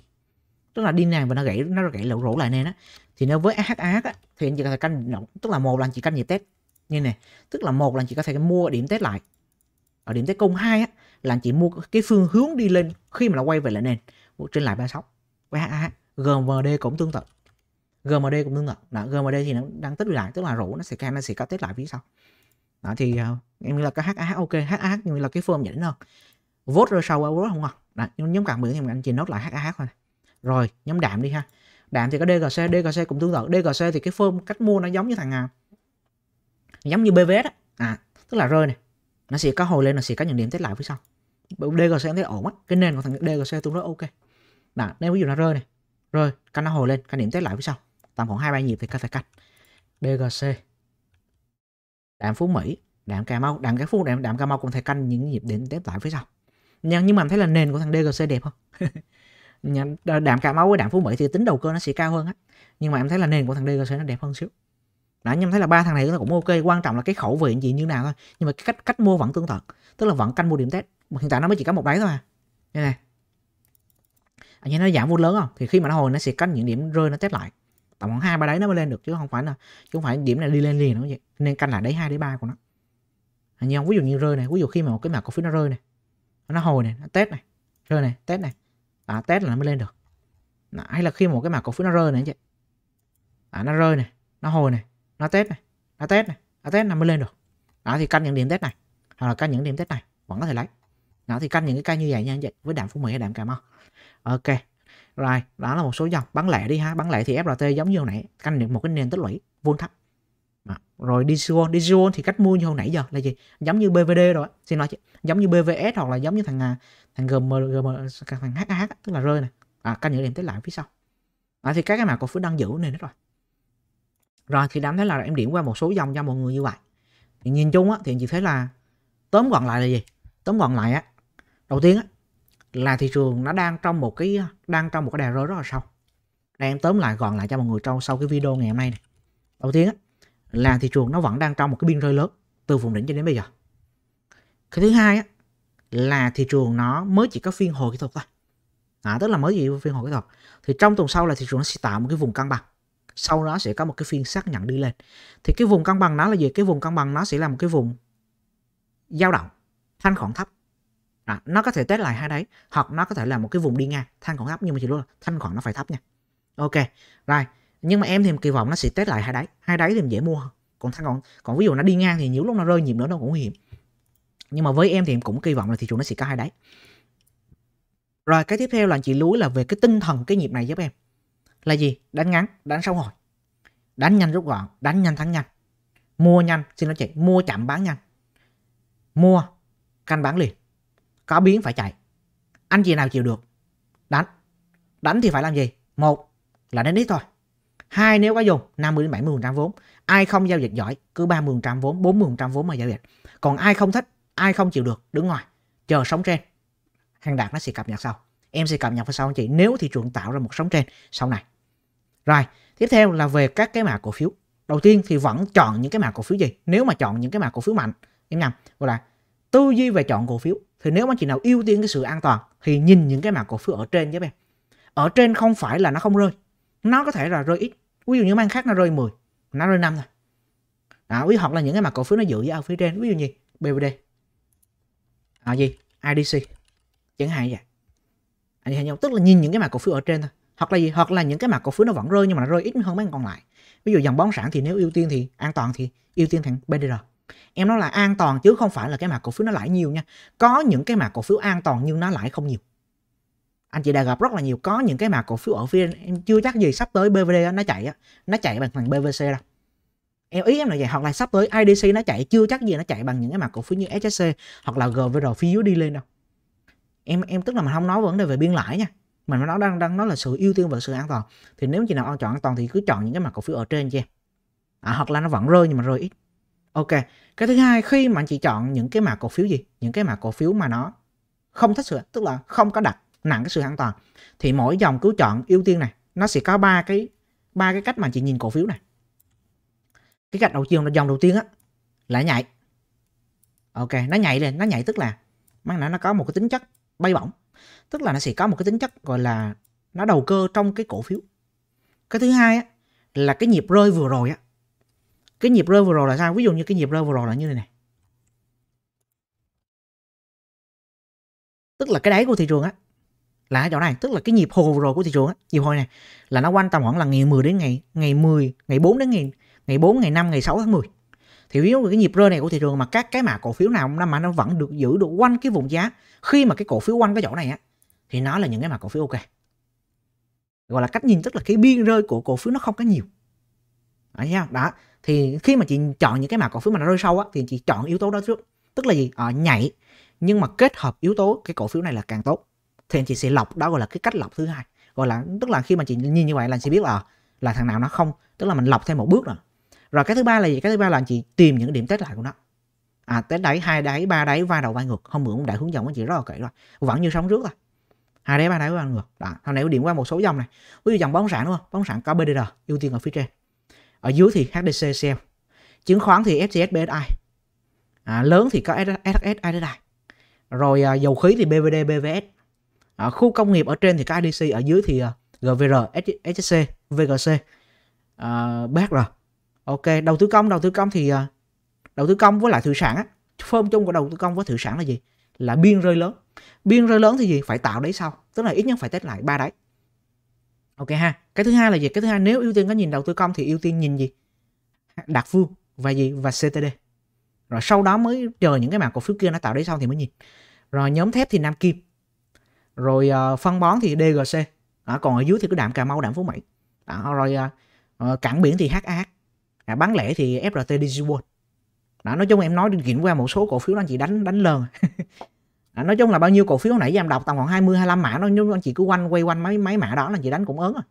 Speaker 1: tức là đi này và nó gãy nó gãy lỗ rũ lại nên á thì nếu với HAH á thì anh chị có thể canh động tức là một là anh chị canh nhịp test như này tức là một là anh chị có thể mua điểm test lại ở điểm test cung hai á là anh chị mua cái phương hướng đi lên khi mà nó quay về lại nền trên lại 36 VHA GMD cũng tương tự GMD cũng tương tự đó, GMD thì nó đang tích lại tức là rủ nó sẽ can nó sẽ có tích lại phía sau đó thì ờ, em nghĩ là cái HA ok HA như là cái phương nhỉnh hơn vốt rồi sau vốt không ngon à? đó, nhóm cạn bữa thì anh chị nốt lại HA thôi rồi nhóm đạm đi ha đạm thì có DGC DGC cũng tương tự DGC thì cái phương cách mua nó giống như thằng nào ờ, giống như BVS á à tức là rơi này nó sẽ có hồi lên nó sẽ có những điểm test lại phía sau DGC em thấy ổn á cái nền của thằng DGC tương đối ok đó, nếu ví dụ nó rơi này rơi canh nó hồi lên canh điểm test lại phía sau tầm khoảng hai ba nhịp thì canh phải canh DGC đạm Phú Mỹ đạm Cà Mau đạm cái Phú đạm, đạm Cà Mau cũng thể canh những nhịp điểm test lại phía sau nhưng nhưng mà em thấy là nền của thằng DGC đẹp không [laughs] đạm Cà Mau với đạm Phú Mỹ thì tính đầu cơ nó sẽ cao hơn á nhưng mà em thấy là nền của thằng DGC nó đẹp hơn xíu đã nhâm thấy là ba thằng này cũng ok quan trọng là cái khẩu vị gì như nào thôi nhưng mà cái cách cách mua vẫn tương tự tức là vẫn canh mua điểm test hiện tại nó mới chỉ có một đáy thôi à đây này anh à, nó giảm vô lớn không thì khi mà nó hồi nó sẽ canh những điểm rơi nó test lại tầm khoảng hai ba đáy nó mới lên được chứ không phải là chứ không phải điểm này đi lên liền nữa vậy nên canh lại đáy hai đáy ba của nó anh à, không ví dụ như rơi này ví dụ khi mà một cái mã cổ phiếu nó rơi này nó hồi này nó test này rơi này test này à, test là nó mới lên được à, hay là khi một cái mã cổ phiếu nó rơi này anh chị à, nó rơi này nó hồi này nó test này nó test này nó test này mới lên được đó thì canh những điểm test này hoặc là canh những điểm test này vẫn có thể lấy đó thì canh những cái cây như vậy nha anh chị với đạm phú mỹ hay đạm cà mau ok rồi đó là một số dòng bán lẻ đi ha bán lẻ thì frt giống như hồi nãy canh được một cái nền tích lũy vuông thấp đó. rồi Digion Digion thì cách mua như hồi nãy giờ là gì giống như BVD rồi xin lỗi chị giống như BVS hoặc là giống như thằng à, thằng GM, GM thằng HH tức là rơi này à, canh những điểm tích lại phía sau à, thì các cái mà cổ phiếu đang giữ này hết rồi rồi thì đám thấy là em điểm qua một số dòng cho mọi người như vậy thì nhìn chung á, thì chị thấy là tóm gọn lại là gì tóm gọn lại á đầu tiên á là thị trường nó đang trong một cái đang trong một cái đà rơi rất là sâu đây em tóm lại gọn lại cho mọi người trong sau cái video ngày hôm nay này đầu tiên á là thị trường nó vẫn đang trong một cái biên rơi lớn từ vùng đỉnh cho đến bây giờ cái thứ hai á là thị trường nó mới chỉ có phiên hồi kỹ thuật thôi à, tức là mới chỉ phiên hồi kỹ thuật thì trong tuần sau là thị trường nó sẽ tạo một cái vùng cân bằng sau đó sẽ có một cái phiên xác nhận đi lên thì cái vùng cân bằng nó là gì cái vùng cân bằng nó sẽ là một cái vùng dao động thanh khoản thấp à, nó có thể test lại hai đấy hoặc nó có thể là một cái vùng đi ngang thanh khoản thấp nhưng mà chỉ luôn là thanh khoản nó phải thấp nha ok rồi nhưng mà em thì kỳ vọng nó sẽ test lại hai đáy hai đáy thì dễ mua hơn còn thanh còn còn ví dụ nó đi ngang thì nhiều lúc nó rơi nhịp nữa nó cũng nguy hiểm nhưng mà với em thì em cũng kỳ vọng là thị trường nó sẽ có hai đáy rồi cái tiếp theo là chị lúi là về cái tinh thần cái nhịp này giúp em là gì? Đánh ngắn, đánh sâu hồi. Đánh nhanh rút gọn, đánh nhanh thắng nhanh. Mua nhanh, xin lỗi chị, mua chậm bán nhanh. Mua, canh bán liền. Có biến phải chạy. Anh chị nào chịu được? Đánh. Đánh thì phải làm gì? Một là đến ít thôi. Hai nếu có dùng 50 đến 70% vốn. Ai không giao dịch giỏi cứ 30% vốn, 40% vốn mà giao dịch. Còn ai không thích, ai không chịu được đứng ngoài, chờ sóng trên. Hàng đạt nó sẽ cập nhật sau. Em sẽ cập nhật vào sau anh chị nếu thị trường tạo ra một sóng trên sau này. Rồi, tiếp theo là về các cái mã cổ phiếu. Đầu tiên thì vẫn chọn những cái mã cổ phiếu gì? Nếu mà chọn những cái mã cổ phiếu mạnh, em nhầm, gọi là tư duy về chọn cổ phiếu. Thì nếu mà chị nào ưu tiên cái sự an toàn thì nhìn những cái mã cổ phiếu ở trên giúp em. Ở trên không phải là nó không rơi. Nó có thể là rơi ít. Ví dụ như mang khác nó rơi 10, nó rơi 5 thôi. À, ví hoặc là những cái mã cổ phiếu nó giữ ở phía trên, ví dụ như BVD. À gì? IDC. Chẳng hạn vậy. À, như, tức là nhìn những cái mã cổ phiếu ở trên thôi hoặc là gì hoặc là những cái mặt cổ phiếu nó vẫn rơi nhưng mà nó rơi ít hơn mấy còn lại ví dụ dòng bóng sản thì nếu ưu tiên thì an toàn thì ưu tiên thằng BDR em nói là an toàn chứ không phải là cái mặt cổ phiếu nó lãi nhiều nha có những cái mặt cổ phiếu an toàn nhưng nó lãi không nhiều anh chị đã gặp rất là nhiều có những cái mặt cổ phiếu ở phía em chưa chắc gì sắp tới bvd nó chạy á nó chạy bằng thằng bvc đâu em ý em là vậy hoặc là sắp tới idc nó chạy chưa chắc gì nó chạy bằng những cái mặt cổ phiếu như SSC hoặc là gvr dưới đi lên đâu em em tức là mình không nói vấn đề về biên lãi nha mà nó đang đang nói là sự ưu tiên và sự an toàn thì nếu chị nào chọn an toàn thì cứ chọn những cái mặt cổ phiếu ở trên cho em à, hoặc là nó vẫn rơi nhưng mà rơi ít ok cái thứ hai khi mà chị chọn những cái mặt cổ phiếu gì những cái mặt cổ phiếu mà nó không thích sự tức là không có đặt nặng cái sự an toàn thì mỗi dòng cứ chọn ưu tiên này nó sẽ có ba cái ba cái cách mà chị nhìn cổ phiếu này cái cách đầu tiên là dòng đầu tiên á là nhảy ok nó nhảy lên nó nhảy tức là mang lại nó có một cái tính chất bay bổng tức là nó sẽ có một cái tính chất gọi là nó đầu cơ trong cái cổ phiếu cái thứ hai á, là cái nhịp rơi vừa rồi á cái nhịp rơi vừa rồi là sao ví dụ như cái nhịp rơi vừa rồi là như này này tức là cái đáy của thị trường á là ở chỗ này tức là cái nhịp hồ vừa rồi của thị trường á nhịp hồi này là nó quanh tầm khoảng là ngày 10 đến ngày ngày 10 ngày 4 đến ngày ngày 4 ngày 5 ngày 6 tháng 10 thì ví dụ cái nhịp rơi này của thị trường mà các cái mã cổ phiếu nào mà nó vẫn được giữ được quanh cái vùng giá khi mà cái cổ phiếu quanh cái chỗ này á thì nó là những cái mà cổ phiếu ok gọi là cách nhìn tức là cái biên rơi của cổ phiếu nó không có nhiều đó, thấy không? đó thì khi mà chị chọn những cái mà cổ phiếu mà nó rơi sâu á thì chị chọn yếu tố đó trước tức là gì à, nhảy nhưng mà kết hợp yếu tố cái cổ phiếu này là càng tốt thì chị sẽ lọc đó gọi là cái cách lọc thứ hai gọi là tức là khi mà chị nhìn như vậy là chị biết là ờ, là thằng nào nó không tức là mình lọc thêm một bước rồi rồi cái thứ ba là gì cái thứ ba là chị tìm những điểm test lại của nó à test đáy hai đáy ba đáy vai đầu vai ngược hôm bữa cũng đã hướng dẫn của chị rất là kỹ rồi vẫn như sống trước rồi hai đáy ba đáy của bạn ngược đó hôm nay có điểm qua một số dòng này ví dụ dòng bất động sản đúng không bất động sản có BDR ưu tiên ở phía trên ở dưới thì HDC CM chứng khoán thì FCS BSI à, lớn thì có SHS IDI rồi à, dầu khí thì BVD BVS à, khu công nghiệp ở trên thì có IDC ở dưới thì GVR HSC VGC à, BHR à, ok đầu tư công đầu tư công thì à, đầu tư công với lại thủy sản á form chung của đầu tư công với thủy sản là gì là biên rơi lớn biên rơi lớn thì gì phải tạo đấy sau tức là ít nhất phải test lại ba đáy ok ha cái thứ hai là gì cái thứ hai nếu ưu tiên có nhìn đầu tư công thì ưu tiên nhìn gì đạt phương và gì và ctd rồi sau đó mới chờ những cái mảng cổ phiếu kia nó tạo đấy sau thì mới nhìn rồi nhóm thép thì nam kim rồi uh, phân bón thì dgc À còn ở dưới thì cứ đạm cà mau đạm phú mỹ À rồi uh, cảng biển thì hh à, bán lẻ thì frt digiworld đó, nói chung em nói định kiện qua một số cổ phiếu đó anh chị đánh đánh lơn [laughs] đó, nói chung là bao nhiêu cổ phiếu nãy giờ em đọc tầm khoảng 20 25 mã nó nhưng anh chị cứ quanh quay quanh mấy mấy mã đó là chị đánh cũng ớn rồi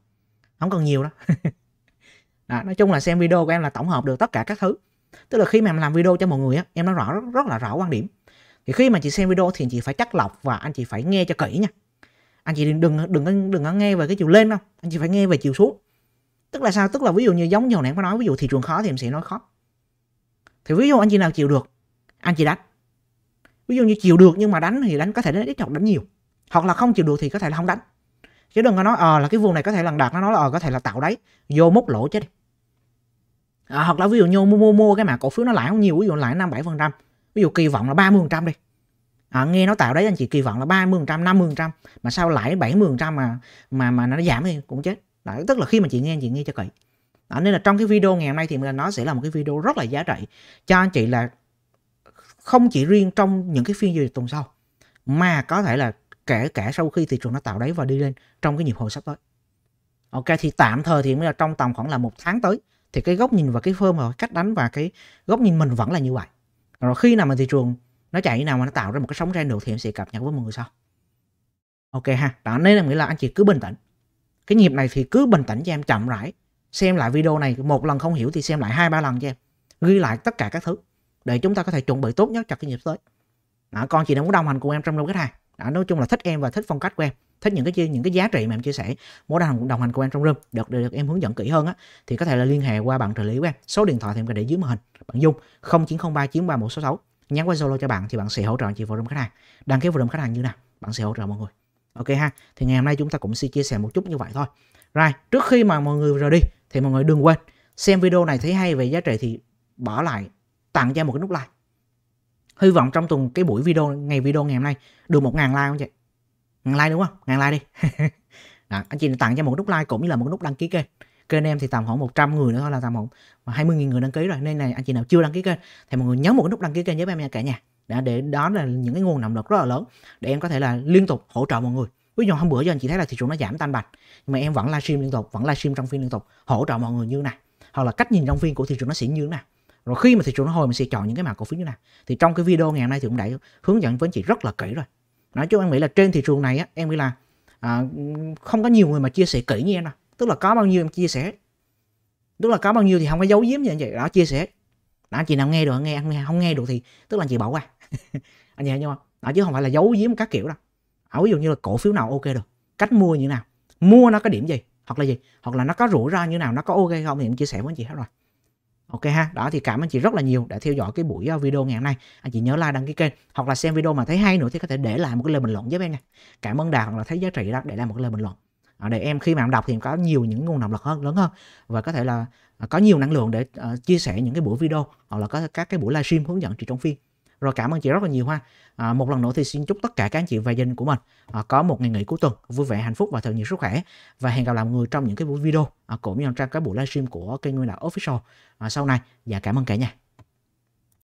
Speaker 1: không cần nhiều đó. [laughs] đó nói chung là xem video của em là tổng hợp được tất cả các thứ tức là khi mà em làm video cho mọi người á em nói rõ rất, rất là rõ quan điểm thì khi mà chị xem video thì chị phải chắc lọc và anh chị phải nghe cho kỹ nha anh chị đừng đừng đừng đừng nghe về cái chiều lên đâu anh chị phải nghe về chiều xuống tức là sao tức là ví dụ như giống như hồi nãy có nói ví dụ thị trường khó thì em sẽ nói khó thì ví dụ anh chị nào chịu được anh chị đánh ví dụ như chịu được nhưng mà đánh thì đánh có thể đánh ít hoặc đánh nhiều hoặc là không chịu được thì có thể là không đánh chứ đừng có nói ờ à, là cái vùng này có thể lần đạt nó nói là ờ à, có thể là tạo đấy vô mốc lỗ chết à, hoặc là ví dụ như mua mua mua cái mà cổ phiếu nó lãi không nhiều ví dụ lãi năm bảy phần trăm ví dụ kỳ vọng là ba mươi phần trăm đi à, nghe nó tạo đấy anh chị kỳ vọng là 30 phần trăm 50 phần trăm mà sao lại 70 phần trăm mà mà mà nó giảm thì cũng chết đó, tức là khi mà chị nghe chị nghe cho kỹ đó, nên là trong cái video ngày hôm nay thì mình nó sẽ là một cái video rất là giá trị cho anh chị là không chỉ riêng trong những cái phiên giao dịch tuần sau mà có thể là kể cả sau khi thị trường nó tạo đáy và đi lên trong cái nhịp hồi sắp tới ok thì tạm thời thì mới là trong tầm khoảng là một tháng tới thì cái góc nhìn và cái phơm và cách đánh và cái góc nhìn mình vẫn là như vậy rồi khi nào mà thị trường nó chạy như nào mà nó tạo ra một cái sóng trend được thì em sẽ cập nhật với mọi người sau ok ha đó nên là nghĩa là anh chị cứ bình tĩnh cái nhịp này thì cứ bình tĩnh cho em chậm rãi xem lại video này một lần không hiểu thì xem lại hai ba lần cho em ghi lại tất cả các thứ để chúng ta có thể chuẩn bị tốt nhất cho cái nhịp tới đó, con chị nào muốn đồng hành cùng em trong lô khách hàng đó, nói chung là thích em và thích phong cách của em thích những cái chia những cái giá trị mà em chia sẻ muốn đồng đồng hành cùng em trong room được được, được em hướng dẫn kỹ hơn á thì có thể là liên hệ qua bạn trợ lý của em số điện thoại thì em có để dưới màn hình bạn dung 0903 931 sáu nhắn qua zalo cho bạn thì bạn sẽ hỗ trợ chị vào room khách hàng đăng ký vào room khách hàng như nào bạn sẽ hỗ trợ mọi người ok ha thì ngày hôm nay chúng ta cũng sẽ chia sẻ một chút như vậy thôi rồi, trước khi mà mọi người rời đi thì mọi người đừng quên xem video này thấy hay về giá trị thì bỏ lại tặng cho một cái nút like. Hy vọng trong tuần cái buổi video ngày video ngày hôm nay được 1.000 like không chị? Ngàn like đúng không? Ngàn like đi. [laughs] Đó, anh chị tặng cho một nút like cũng như là một nút đăng ký kênh kênh em thì tầm khoảng 100 người nữa thôi là tầm khoảng 20 000 người đăng ký rồi nên này anh chị nào chưa đăng ký kênh thì mọi người nhấn một cái nút đăng ký kênh giúp em nha cả nhà để, để đó là những cái nguồn động lực rất là lớn để em có thể là liên tục hỗ trợ mọi người ví dụ hôm bữa cho anh chị thấy là thị trường nó giảm tan bạch nhưng mà em vẫn livestream liên tục vẫn livestream trong phiên liên tục hỗ trợ mọi người như này hoặc là cách nhìn trong phiên của thị trường nó sẽ như thế nào rồi khi mà thị trường nó hồi mình sẽ chọn những cái mã cổ phiếu như nào thì trong cái video ngày hôm nay thì cũng đã hướng dẫn với anh chị rất là kỹ rồi nói chung em nghĩ là trên thị trường này á, em nghĩ là à, không có nhiều người mà chia sẻ kỹ như em đâu tức là có bao nhiêu em chia sẻ tức là có bao nhiêu thì không có giấu giếm như vậy đó chia sẻ đó, anh chị nào nghe được nghe không nghe được thì tức là anh chị bỏ qua [laughs] anh chị hiểu không đó chứ không phải là giấu giếm các kiểu đâu à, ví dụ như là cổ phiếu nào ok được cách mua như nào mua nó có điểm gì hoặc là gì hoặc là nó có rủi ro như nào nó có ok không thì em chia sẻ với anh chị hết rồi ok ha đó thì cảm ơn chị rất là nhiều đã theo dõi cái buổi ờ, video ngày hôm nay anh chị nhớ like đăng ký kênh hoặc là xem video mà thấy hay nữa thì có thể để lại một cái lời bình luận giúp em nha cảm ơn đà hoặc là thấy giá trị đó để lại một cái lời bình luận ờ, để em khi mà em đọc thì em có nhiều những nguồn động lực hơn lớn hơn và có thể là ờ, có nhiều năng lượng để uh, chia sẻ những cái buổi video hoặc là có các cái buổi livestream hướng dẫn chị trong phiên rồi cảm ơn chị rất là nhiều ha à, một lần nữa thì xin chúc tất cả các anh chị và gia đình của mình à, có một ngày nghỉ cuối tuần vui vẻ hạnh phúc và thật nhiều sức khỏe và hẹn gặp lại mọi người trong những cái video à, cũng như trong các buổi livestream của kênh nguyên đạo official à, sau này và dạ, cảm ơn cả nhà